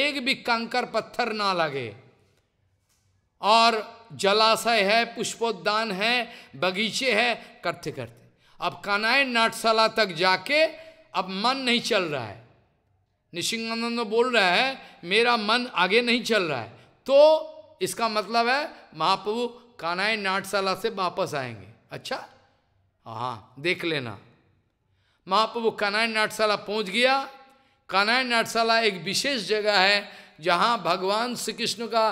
एक भी कंकर पत्थर ना लगे और जलाशय है पुष्पोद्यान है बगीचे है करते करते अब कानाए नाटशाला तक जाके अब मन नहीं चल रहा है निशिंगानंद बोल रहा है मेरा मन आगे नहीं चल रहा है तो इसका मतलब है महाप्रभु कानाई नाटशाला से वापस आएंगे अच्छा हाँ देख लेना महाप्रभु कानाई नाटशाला पहुंच गया कानाई नाटशाला एक विशेष जगह है जहाँ भगवान श्री कृष्ण का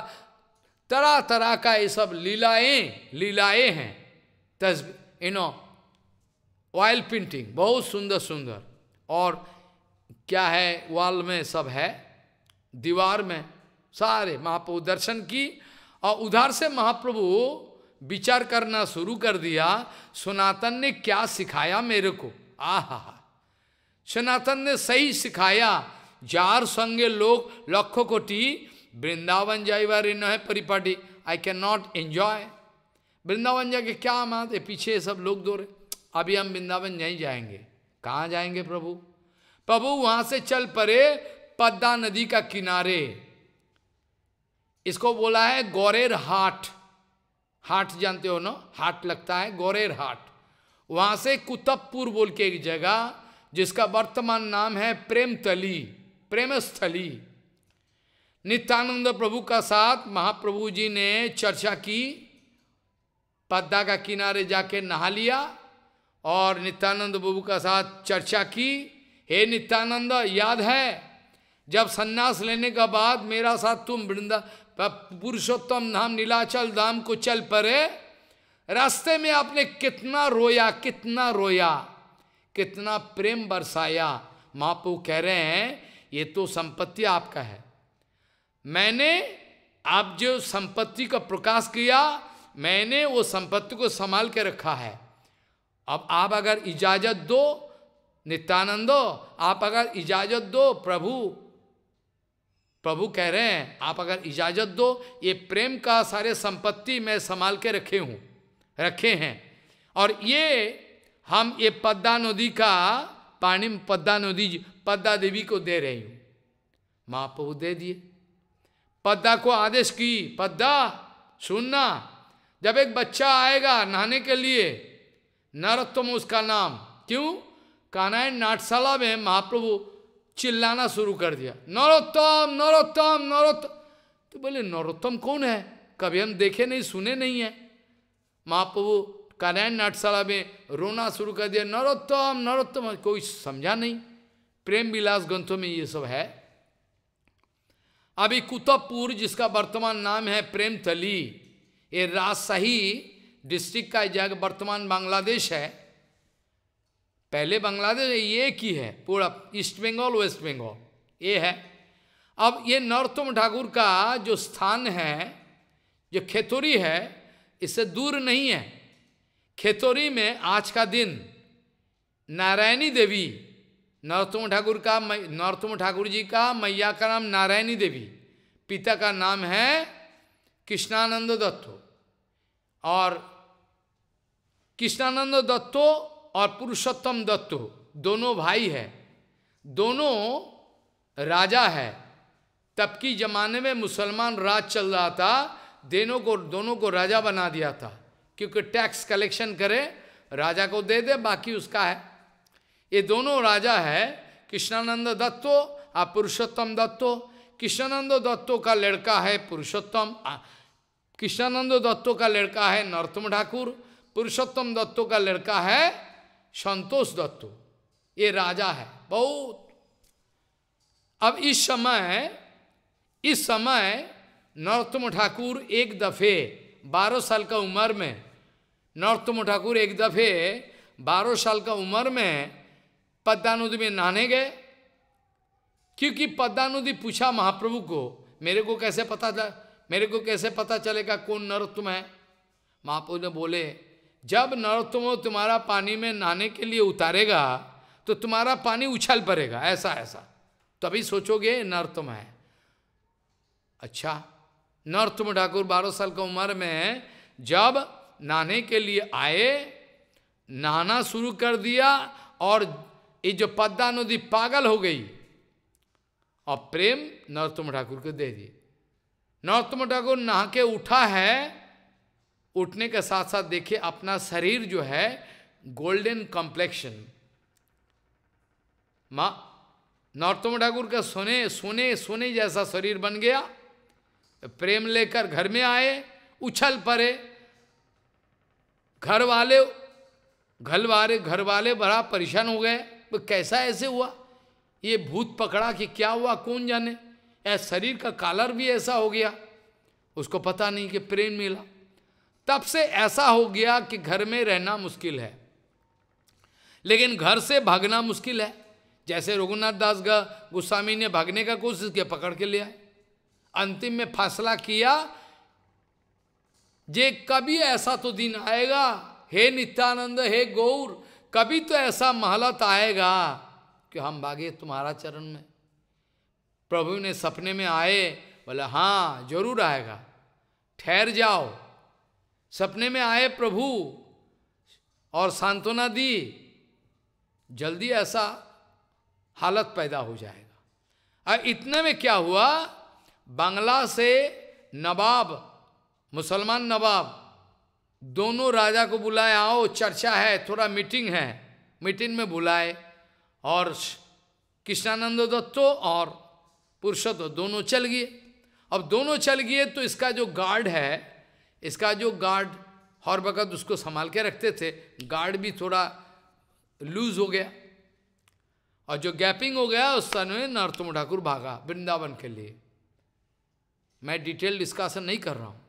तरह तरह का ये सब लीलाएं लीलाएं हैं तस् यू नो ऑयल पेंटिंग बहुत सुंदर सुंदर और क्या है वॉल में सब है दीवार में सारे महाप्रभु दर्शन की और उधर से महाप्रभु विचार करना शुरू कर दिया सनातन ने क्या सिखाया मेरे को आहा सनातन ने सही सिखाया जार संगे लोग लखों कोटि वृंदावन जाइवर इन है परिपाटी I can not enjoy Vrindavan जाके क्या मात पीछे सब लोग दो रहे अभी हम वृंदावन नहीं जाएंगे कहाँ जाएंगे प्रभु प्रभु वहां से चल पड़े पद्दा नदी का किनारे इसको बोला है गौरेर हाट हाट जानते हो ना हाट लगता है गौरेर हाट वहां से कुतबपुर बोल के एक जगह जिसका वर्तमान नाम है प्रेमतली प्रेमस्थली नित्यानंद प्रभु का साथ महाप्रभु जी ने चर्चा की पद्दा का किनारे जाके नहा लिया और नित्यानंद प्रभु का साथ चर्चा की हे नित्यानंद याद है जब सन्यास लेने का बाद मेरा साथ तुम वृंदा पुरुषोत्तम धाम नीलाचल धाम को चल पड़े रास्ते में आपने कितना रोया कितना रोया कितना प्रेम बरसाया महापू कह रहे हैं ये तो संपत्ति आपका है मैंने आप जो संपत्ति का प्रकाश किया मैंने वो संपत्ति को संभाल के रखा है अब आप अगर इजाज़त दो नित्यानंदो आप अगर इजाज़त दो प्रभु प्रभु कह रहे हैं आप अगर इजाजत दो ये प्रेम का सारे संपत्ति मैं संभाल के रखे हूँ रखे हैं और ये हम ये पद्दा नदी का पानी पद्दा नदी पद्दा देवी को दे रही हूँ महाप्रभु दे दिए पद्दा को आदेश की पद्दा सुनना जब एक बच्चा आएगा नहाने के लिए नरत्तम उसका नाम क्यों कानायन नाटशाला में महाप्रभु चिल्लाना शुरू कर दिया नरोत्तम नरोत्तम नरोत्तम तो बोले नरोत्तम कौन है कभी हम देखे नहीं सुने नहीं है महाप्रभु कारायण नाटशाला में रोना शुरू कर दिया नरोत्तम नरोत्तम कोई समझा नहीं प्रेम विलास ग्रंथों में ये सब है अभी कुतबपुर जिसका वर्तमान नाम है प्रेमथली ये राजशाही डिस्ट्रिक्ट का जगह वर्तमान बांग्लादेश है पहले बांग्लादेश ये की ही है पूरा ईस्ट बंगाल वेस्ट बंगाल ये है अब ये नरोत्तम ठाकुर का जो स्थान है जो खेतोरी है इससे दूर नहीं है खेतोरी में आज का दिन नारायणी देवी नरोत्तम ठाकुर का नरोत्तम ठाकुर जी का मैया का नाम नारायणी देवी पिता का नाम है कृष्णानंद दत्तो और कृष्णानंद दत्तो और पुरुषोत्तम दत्तो दोनों भाई हैं दोनों राजा है तब की जमाने में मुसलमान राज चल रहा था दोनों को दोनों को राजा बना दिया था क्योंकि टैक्स कलेक्शन करे राजा को दे दे बाकी उसका है ये दोनों राजा है कृष्णानंद दत्तो और पुरुषोत्तम दत्तो कृष्णानंद दत्तो का लड़का है पुरुषोत्तम कृष्णानंद दत्तो का लड़का है नरोत्तम ठाकुर पुरुषोत्तम दत्तो का लड़का है संतोष दत्त ये राजा है बहुत अब इस समय इस समय नरोत्तम ठाकुर एक दफ़े बारह साल का उम्र में नरोत्तम ठाकुर एक दफ़े बारह साल का उम्र में पद्मानुदी नदी में नहाने गए क्योंकि पद्मानुदी नदी पूछा महाप्रभु को मेरे को कैसे पता चला मेरे को कैसे पता चलेगा कौन नरोत्तम है महाप्रभु ने बोले जब नरोत्तम तुम्हारा पानी में नहाने के लिए उतारेगा तो तुम्हारा पानी उछल पड़ेगा ऐसा ऐसा तभी सोचोगे नरोत्तम है अच्छा नरोत्तम ठाकुर बारह साल की उम्र में जब नहाने के लिए आए नहाना शुरू कर दिया और ये जो पद्दा नदी पागल हो गई और प्रेम नरोत्तम ठाकुर को दे दिए नरोत्तम ठाकुर नहा के उठा है उठने के साथ साथ देखिए अपना शरीर जो है गोल्डन कॉम्प्लेक्शन माँ नौतम ठाकुर का सोने सोने सोने जैसा शरीर बन गया प्रेम लेकर घर में आए उछल पड़े घर वाले घर वाले घर वाले बड़ा परेशान हो गए तो कैसा ऐसे हुआ ये भूत पकड़ा कि क्या हुआ कौन जाने ऐसा शरीर का कालर भी ऐसा हो गया उसको पता नहीं कि प्रेम मिला तब से ऐसा हो गया कि घर में रहना मुश्किल है लेकिन घर से भागना मुश्किल है जैसे रघुनाथ दास गोस्वामी ने भागने का कोशिश किया पकड़ के लिया अंतिम में फैसला किया जे कभी ऐसा तो दिन आएगा हे नित्यानंद हे गौर कभी तो ऐसा महलत आएगा कि हम भागे तुम्हारा चरण में प्रभु ने सपने में आए बोले हाँ जरूर आएगा ठहर जाओ सपने में आए प्रभु और सांत्वना दी जल्दी ऐसा हालत पैदा हो जाएगा और इतने में क्या हुआ बांग्ला से नवाब मुसलमान नवाब दोनों राजा को बुलाए आओ चर्चा है थोड़ा मीटिंग है मीटिंग में बुलाए और कृष्णानंद दत्तो और पुरुषोत्तो दोनों चल गए अब दोनों चल गए तो इसका जो गार्ड है इसका जो गार्ड हर वक़्त उसको संभाल के रखते थे गार्ड भी थोड़ा लूज हो गया और जो गैपिंग हो गया उस समय नरोत्तम ठाकुर भागा वृंदावन के लिए मैं डिटेल डिस्कशन नहीं कर रहा हूँ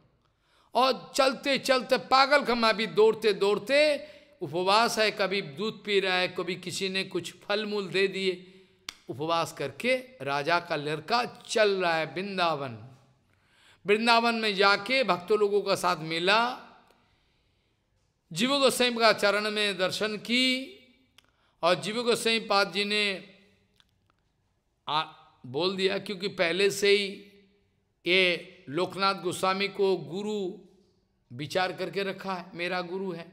और चलते चलते पागल खमा भी दौड़ते दौड़ते उपवास है कभी दूध पी रहा है कभी किसी ने कुछ फल मूल दे दिए उपवास करके राजा का लड़का चल रहा है वृंदावन वृंदावन में जाके भक्तों लोगों का साथ मिला जीव गोसाई का चरण में दर्शन की और जीव गोसाई पाद जी ने आ, बोल दिया क्योंकि पहले से ही ये लोकनाथ गोस्वामी को गुरु विचार करके रखा है मेरा गुरु है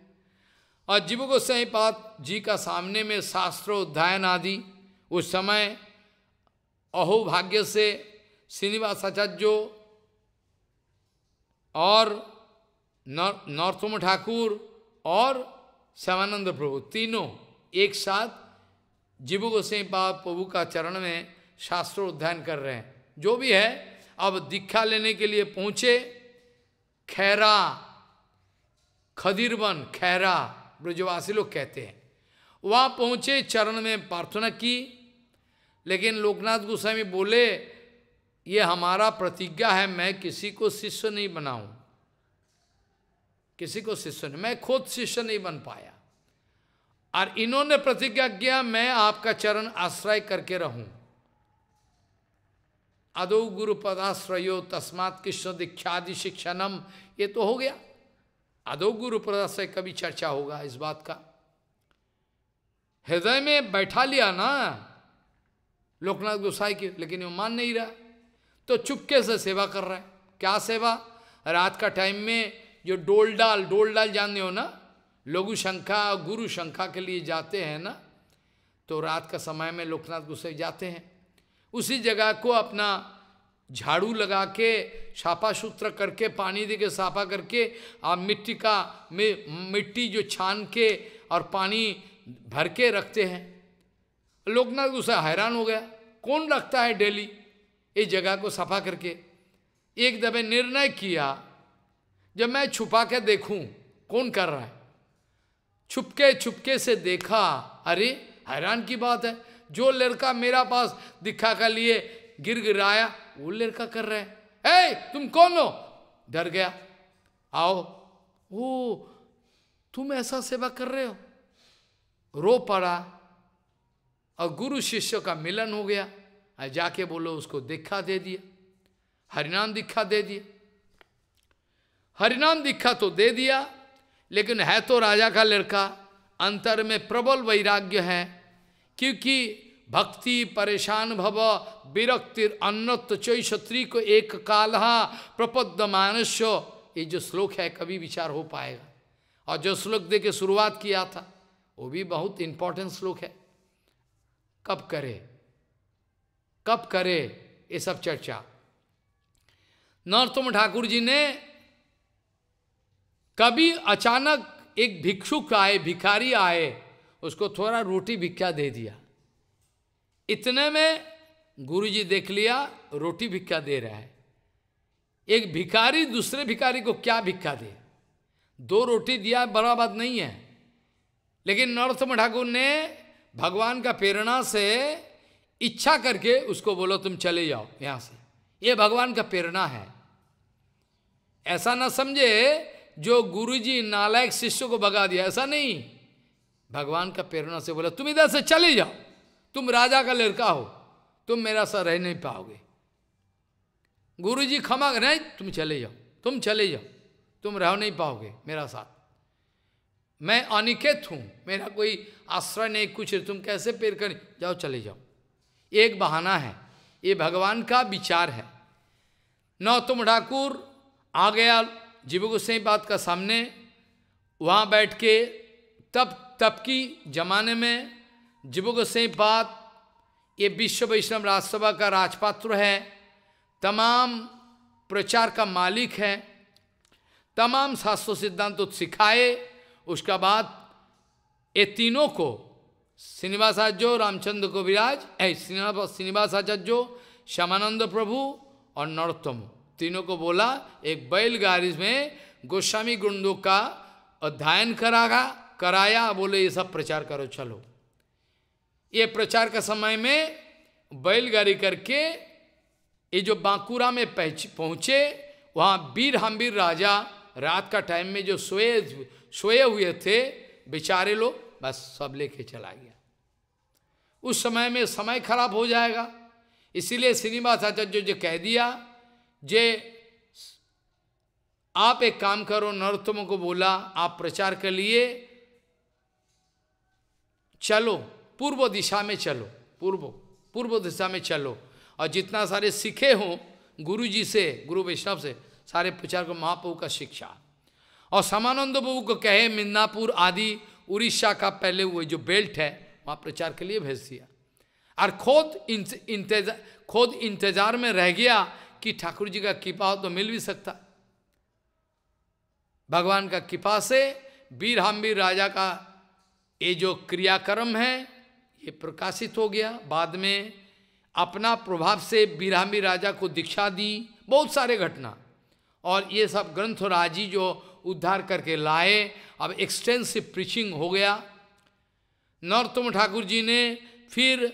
और जीव गोसाई पाद जी का सामने में शास्त्रोध्यायन आदि उस समय अहोभाग्य से श्रीनिवास श्रीनिवासाचार्य और नौतम ठाकुर और श्यामानंद प्रभु तीनों एक साथ जीव गोसाई पाप प्रभु का चरण में शास्त्र अध्ययन कर रहे हैं जो भी है अब दीक्षा लेने के लिए पहुँचे खैरा खदीरवन खैरा ब्रजवासी लोग कहते हैं वहाँ पहुँचे चरण में प्रार्थना की लेकिन लोकनाथ गोस्वामी बोले ये हमारा प्रतिज्ञा है मैं किसी को शिष्य नहीं बनाऊं किसी को शिष्य नहीं मैं खुद शिष्य नहीं बन पाया और इन्होंने प्रतिज्ञा किया मैं आपका चरण आश्रय करके रहूं अदो गुरु पदाश्रयो तस्मात कृष्ण दीक्षादि शिक्षणम ये तो हो गया अदो गुरु पदाश्रय कभी चर्चा होगा इस बात का हृदय में बैठा लिया ना लोकनाथ गोसाई की लेकिन वो मान नहीं रहा तो चुपके से सेवा कर रहा है क्या सेवा रात का टाइम में जो डोल डाल डोल डाल जानते हो ना लघु शंखा गुरु शंखा के लिए जाते हैं ना तो रात का समय में लोकनाथ गुस्से जाते हैं उसी जगह को अपना झाड़ू लगा के छापा सूत्र करके पानी दे के साफा करके आप मिट्टी का मिट्टी जो छान के और पानी भर के रखते हैं लोकनाथ गुस्सा हैरान हो गया कौन रखता है डेली इस जगह को सफा करके एक दफे निर्णय किया जब मैं छुपा के देखूं कौन कर रहा है छुपके छुपके से देखा अरे हैरान की बात है जो लड़का मेरा पास दिखा कर लिए गिर गिराया वो लड़का कर रहे है ए तुम कौन हो डर गया आओ ओ तुम ऐसा सेवा कर रहे हो रो पड़ा और गुरु शिष्य का मिलन हो गया जाके बोलो उसको दीक्षा दे दिया हरिनाम दीक्षा दे दिया हरिनाम दीक्षा तो दे दिया लेकिन है तो राजा का लड़का अंतर में प्रबल वैराग्य है क्योंकि भक्ति परेशान भव विरक्तिर अन्नत चय क्षत्रि को एक कालहा प्रपद्य मानुष्य ये जो श्लोक है कभी विचार हो पाएगा और जो श्लोक दे के शुरुआत किया था वो भी बहुत इंपॉर्टेंट श्लोक है कब करे कब करे ये सब चर्चा नरोत्तम ठाकुर जी ने कभी अचानक एक भिक्षुक आए भिखारी आए उसको थोड़ा रोटी भिक्षा दे दिया इतने में गुरुजी देख लिया रोटी भिक्षा दे रहा है एक भिखारी दूसरे भिखारी को क्या भिक्षा दे दो रोटी दिया बड़ा बात नहीं है लेकिन नरोत्तम ठाकुर ने भगवान का प्रेरणा से इच्छा करके उसको बोलो तुम चले जाओ यहाँ से ये भगवान का प्रेरणा है ऐसा ना समझे जो गुरुजी नालायक शिष्य को भगा दिया ऐसा नहीं भगवान का प्रेरणा से बोला तुम इधर से चले जाओ तुम राजा का लड़का हो तुम मेरा सा रह नहीं पाओगे गुरुजी क्षमा नहीं तुम चले जाओ तुम चले जाओ तुम रह नहीं पाओगे मेरा साथ मैं अनिकेत हूँ मेरा कोई आश्रय नहीं कुछ तुम कैसे पेर कर जाओ चले जाओ एक बहाना है ये भगवान का विचार है नौतम ठाकुर आ गया जीव गोसाई बात का सामने वहाँ बैठ के तब तब की जमाने में जीव गोसाई बात ये विश्व वैष्णव राजसभा का राजपात्र है तमाम प्रचार का मालिक है तमाम शास्त्रों सिद्धांत तो सिखाए उसका बाद ये तीनों को श्रीनिवासाचार्य रामचंद्र कविराज श्रीनिवासाचार्य श्यामानंद प्रभु और नरोत्तम तीनों को बोला एक बैलगाड़ी में गोस्वामी गुंडों का अध्ययन करागा कराया बोले ये सब प्रचार करो चलो ये प्रचार का समय में बैलगाड़ी करके ये जो बांकुरा में पहुँचे वहाँ वीर हम्बीर राजा रात का टाइम में जो सोए सोए हुए थे बेचारे लोग बस सब लेके चला गया उस समय में समय खराब हो जाएगा इसीलिए श्रीनिवास आचार्य जो कह दिया जे आप एक काम करो नरोत्तम को बोला आप प्रचार के लिए चलो पूर्व दिशा में चलो पूर्व पूर्व दिशा में चलो और जितना सारे सीखे हो गुरु जी से गुरु वैष्णव से सारे प्रचार को महाप्रभु का शिक्षा और समानंद प्रभु को कहे मिन्नापुर आदि उड़ीसा का पहले हुए जो बेल्ट है वहाँ प्रचार के लिए भेज दिया और खुद इंतजार खुद इंतजार में रह गया कि ठाकुर जी का कृपा हो तो मिल भी सकता भगवान का कृपा से वीर हमवीर राजा का ये जो क्रियाक्रम है ये प्रकाशित हो गया बाद में अपना प्रभाव से बीरामी राजा को दीक्षा दी बहुत सारे घटना और ये सब ग्रंथ राजी जो उद्धार करके लाए अब एक्सटेंसिव प्रीचिंग हो गया नरोत्तम ठाकुर जी ने फिर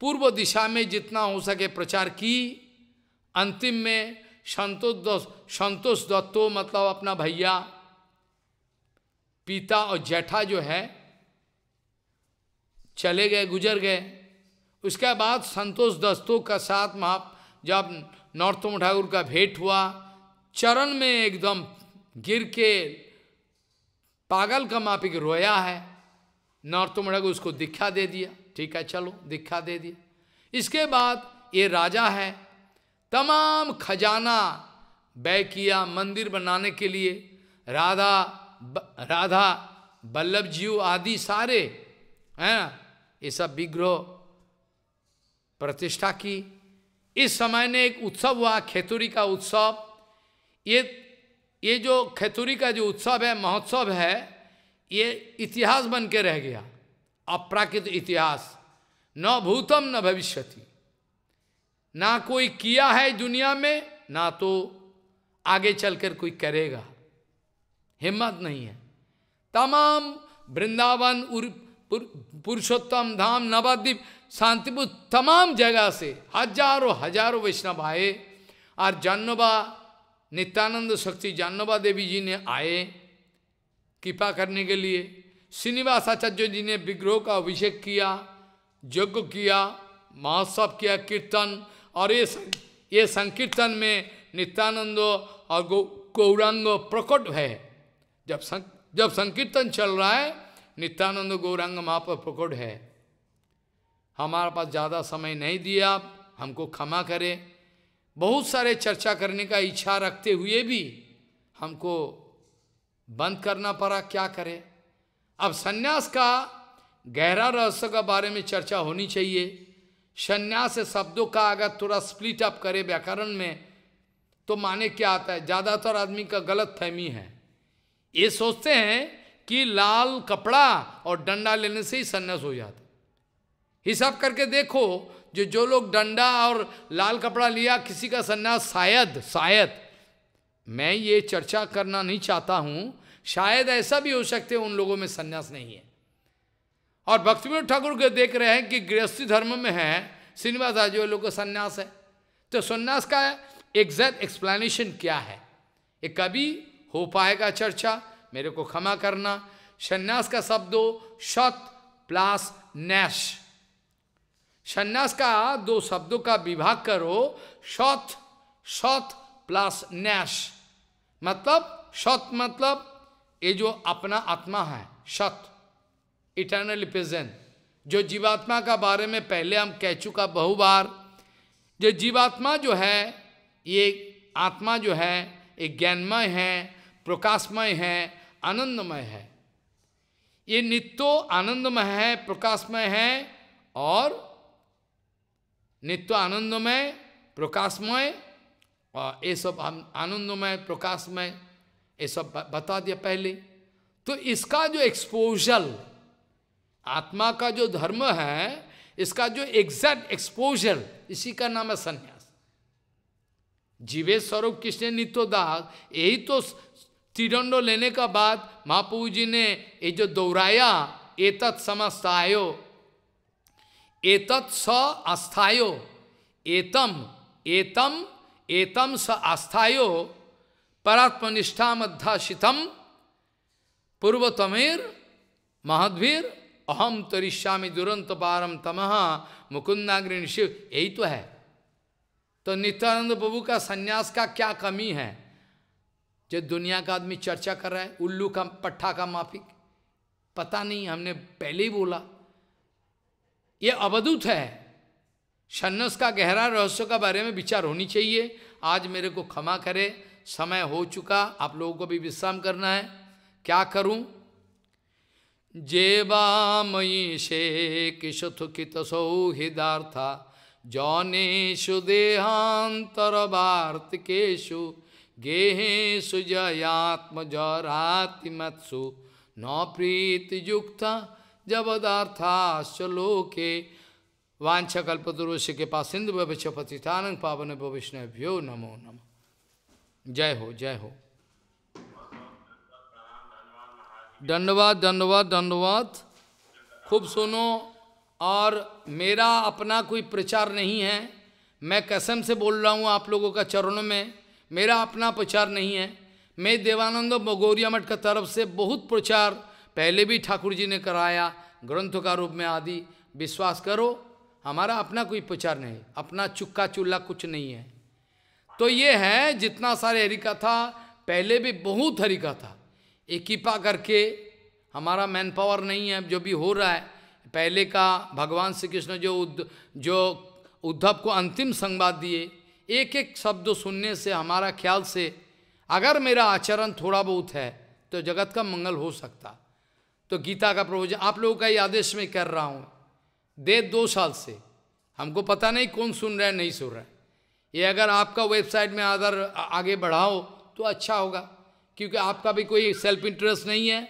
पूर्व दिशा में जितना हो सके प्रचार की अंतिम में संतोष दत्त संतोष दत्तो मतलब अपना भैया पिता और जैठा जो है चले गए गुजर गए उसके बाद संतोष दस्तों का साथ महा जब नौतम ठाकुर का भेंट हुआ चरण में एकदम गिर के पागल का मापिक रोया है नौतुमड़ग उसको दीक्षा दे दिया ठीक है चलो दीक्षा दे दिया इसके बाद ये राजा है तमाम खजाना व्यय किया मंदिर बनाने के लिए राधा ब, राधा बल्लभ जीव आदि सारे हैं ये सब विग्रह प्रतिष्ठा की इस समय ने एक उत्सव हुआ खेतुरी का उत्सव ये ये जो खेतुरी का जो उत्सव है महोत्सव है ये इतिहास बन के रह गया अप्राकृत इतिहास न भूतम न भविष्यति ना कोई किया है दुनिया में ना तो आगे चलकर कोई करेगा हिम्मत नहीं है तमाम वृंदावन पुरुषोत्तम धाम नवाद्वीप शांतिपुर तमाम जगह से हजारों हजारों वैष्णव आए और जानोबा नित्यानंद शक्ति जानोबा देवी जी ने आए कृपा करने के लिए श्रीनिवासाचार्य जी ने विग्रह का अभिषेक किया यज्ञ किया महोत्सव किया कीर्तन और ये ये संकीर्तन में नित्यानंद और गौरांग प्रकट है जब सं, जब संकीर्तन चल रहा है नित्यानंद गौरांग महापर प्रकट है हमारे पास ज़्यादा समय नहीं दिया हमको क्षमा करें बहुत सारे चर्चा करने का इच्छा रखते हुए भी हमको बंद करना पड़ा क्या करे अब सन्यास का गहरा रहस्य का बारे में चर्चा होनी चाहिए संन्यास शब्दों का अगर थोड़ा स्प्लिट अप करे व्याकरण में तो माने क्या आता है ज़्यादातर आदमी का गलत फहमी है ये सोचते हैं कि लाल कपड़ा और डंडा लेने से ही सन्यास हो जाता हिसाब करके देखो जो जो लोग डंडा और लाल कपड़ा लिया किसी का सन्यास शायद शायद मैं ये चर्चा करना नहीं चाहता हूँ शायद ऐसा भी हो सकते उन लोगों में संन्यास नहीं है और भक्तिवीर ठाकुर को देख रहे हैं कि गृहस्थी धर्म में है श्रीनिवास आजू लोग संन्यास है तो संन्यास का एग्जैक्ट एक्सप्लेनेशन क्या है ये कभी हो पाएगा चर्चा मेरे को क्षमा करना संन्यास का शब्द शत प्लस नैश संन्यास का दो शब्दों का विभाग करो शत शत प्लस नैश मतलब शत मतलब ये जो अपना आत्मा है सत इटर्नल प्रेजेंट जो जीवात्मा का बारे में पहले हम कह चुका बहु बार जो जीवात्मा जो है ये आत्मा जो है ये ज्ञानमय है प्रकाशमय है आनंदमय है ये नित्यो आनंदमय है प्रकाशमय है और नित्य आनंदमय प्रकाशमय और ये सब हम आनंदमय प्रकाशमय ये सब बता दिया पहले तो इसका जो एक्सपोजल आत्मा का जो धर्म है इसका जो एग्जैक्ट एक्सपोजल इसी का नाम है संन्यास जीवे स्वरूप कृष्ण दास यही तो तिरंडो लेने का बाद महापू जी ने ये जो दोहराया एतत् समस्तायो एतत् स अस्थायो एतम एतम एतम स अस्थायो परात्मनिष्ठा मध्याशितम पूर्वतमेर महाद्वीर अहम तरीश्यामी दुरंत पारम तमह मुकुंदाग्रिन शिव यही तो है तो नित्यानंद प्रभु का सन्यास का क्या कमी है जो दुनिया का आदमी चर्चा कर रहा है उल्लू का पट्ठा का माफिक पता नहीं हमने पहले ही बोला ये अवधूत है सन्यास का गहरा रहस्य का बारे में विचार होनी चाहिए आज मेरे को क्षमा करे समय हो चुका आप लोगों को भी विश्राम करना है क्या करूं जेबा जेवामयी से किशुथुकित सौहृदार्था जौनेशु देहांतर वार्तिकेशु गेहेशु जयात्म जयात्मजरातिमत्सु न प्रीतियुक्ता जबदार्थाश्च लोके वांछा के पास सिंधु भविष्य पतिथान पावन भविष्णभ्यो नमो नमः जय हो जय हो धन्यवाद धन्यवाद धन्यवाद खूब सुनो और मेरा अपना कोई प्रचार नहीं है मैं कसम से बोल रहा हूँ आप लोगों का चरणों में मेरा अपना प्रचार नहीं है मैं देवानंद भगौरिया मठ का तरफ से बहुत प्रचार पहले भी ठाकुर जी ने कराया ग्रंथ का रूप में आदि विश्वास करो हमारा अपना कोई प्रचार नहीं अपना चुक्का चूल्हा कुछ नहीं है तो ये है जितना सारे हरिका था पहले भी बहुत हरिका था एक कृपा करके हमारा मैन पावर नहीं है जो भी हो रहा है पहले का भगवान श्री कृष्ण जो उद्ध जो उद्धव को अंतिम संवाद दिए एक एक शब्द सुनने से हमारा ख्याल से अगर मेरा आचरण थोड़ा बहुत है तो जगत का मंगल हो सकता तो गीता का प्रवचन आप लोगों का ही आदेश में कर रहा हूँ दे दो साल से हमको पता नहीं कौन सुन रहा है नहीं सुन रहा है ये अगर आपका वेबसाइट में अदर आगे बढ़ाओ तो अच्छा होगा क्योंकि आपका भी कोई सेल्फ इंटरेस्ट नहीं है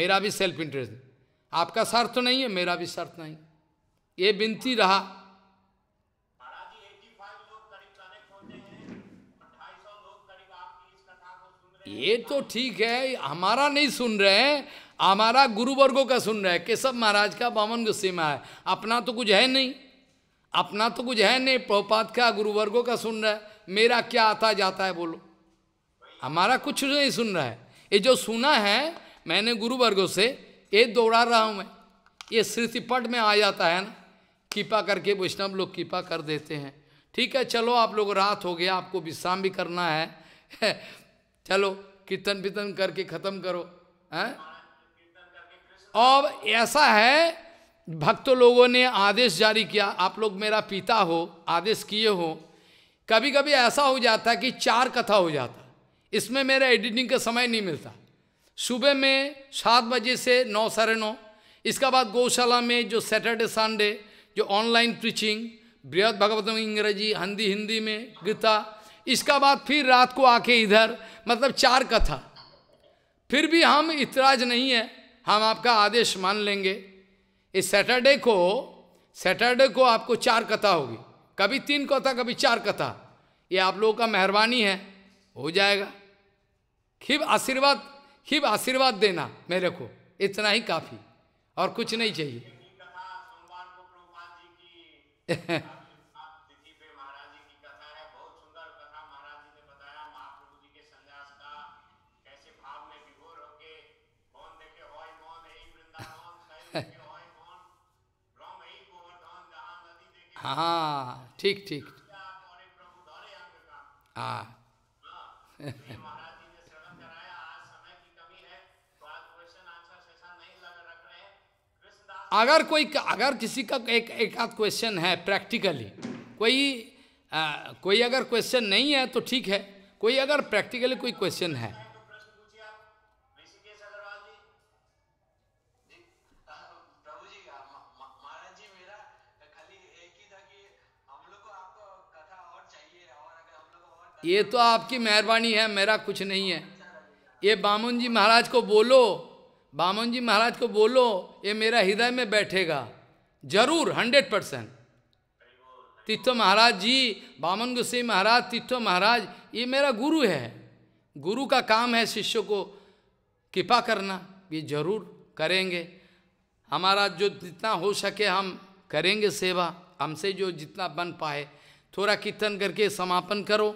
मेरा भी सेल्फ इंटरेस्ट आपका शर्त तो नहीं है मेरा भी शर्त नहीं ये विनती रहा ये तो ठीक है हमारा नहीं सुन रहे हैं हमारा गुरुवर्गो का सुन रहे हैं केशव महाराज का बामन गुस्से में है अपना तो कुछ है नहीं अपना तो कुछ है नहीं प्रभुपात का गुरुवर्गो का सुन रहा है मेरा क्या आता जाता है बोलो हमारा कुछ नहीं सुन रहा है ये जो सुना है मैंने गुरुवर्गो से ये दौड़ा रहा हूँ मैं ये स्मृतिपट में आ जाता है ना कृपा करके वैष्णव लोग कृपा कर देते हैं ठीक है चलो आप लोग रात हो गया आपको विश्राम भी करना है (laughs) चलो कीर्तन पितन करके ख़त्म करो हैं और ऐसा है भक्त लोगों ने आदेश जारी किया आप लोग मेरा पिता हो आदेश किए हो कभी कभी ऐसा हो जाता कि चार कथा हो जाता इसमें मेरा एडिटिंग का समय नहीं मिलता सुबह में सात बजे से नौ साढ़े नौ इसके बाद गौशाला में जो सैटरडे संडे जो ऑनलाइन प्रीचिंग बृहद भगवतम इंग्रजी हिंदी हिंदी में गीता इसका बाद फिर रात को आके इधर मतलब चार कथा फिर भी हम इतराज नहीं है हम आपका आदेश मान लेंगे इस सैटरडे को सैटरडे को आपको चार कथा होगी कभी तीन कथा कभी चार कथा ये आप लोगों का मेहरबानी है हो जाएगा खिब आशीर्वाद खिब आशीर्वाद देना मेरे को इतना ही काफ़ी और कुछ नहीं चाहिए (laughs) हाँ ठीक ठीक हाँ अगर कोई अगर किसी का एक एक आध क्वेश्चन है प्रैक्टिकली कोई आ, कोई अगर क्वेश्चन नहीं है तो ठीक है कोई अगर प्रैक्टिकली कोई क्वेश्चन है ये तो आपकी मेहरबानी है मेरा कुछ नहीं है ये बामन जी महाराज को बोलो बामन जी महाराज को बोलो ये मेरा हृदय में बैठेगा जरूर हंड्रेड परसेंट तीर्थो महाराज जी बामन गोसाई महाराज तीर्थो महाराज ये मेरा गुरु है गुरु का काम है शिष्य को कृपा करना ये जरूर करेंगे हमारा जो जितना हो सके हम करेंगे सेवा हमसे जो जितना बन पाए थोड़ा कीर्तन करके समापन करो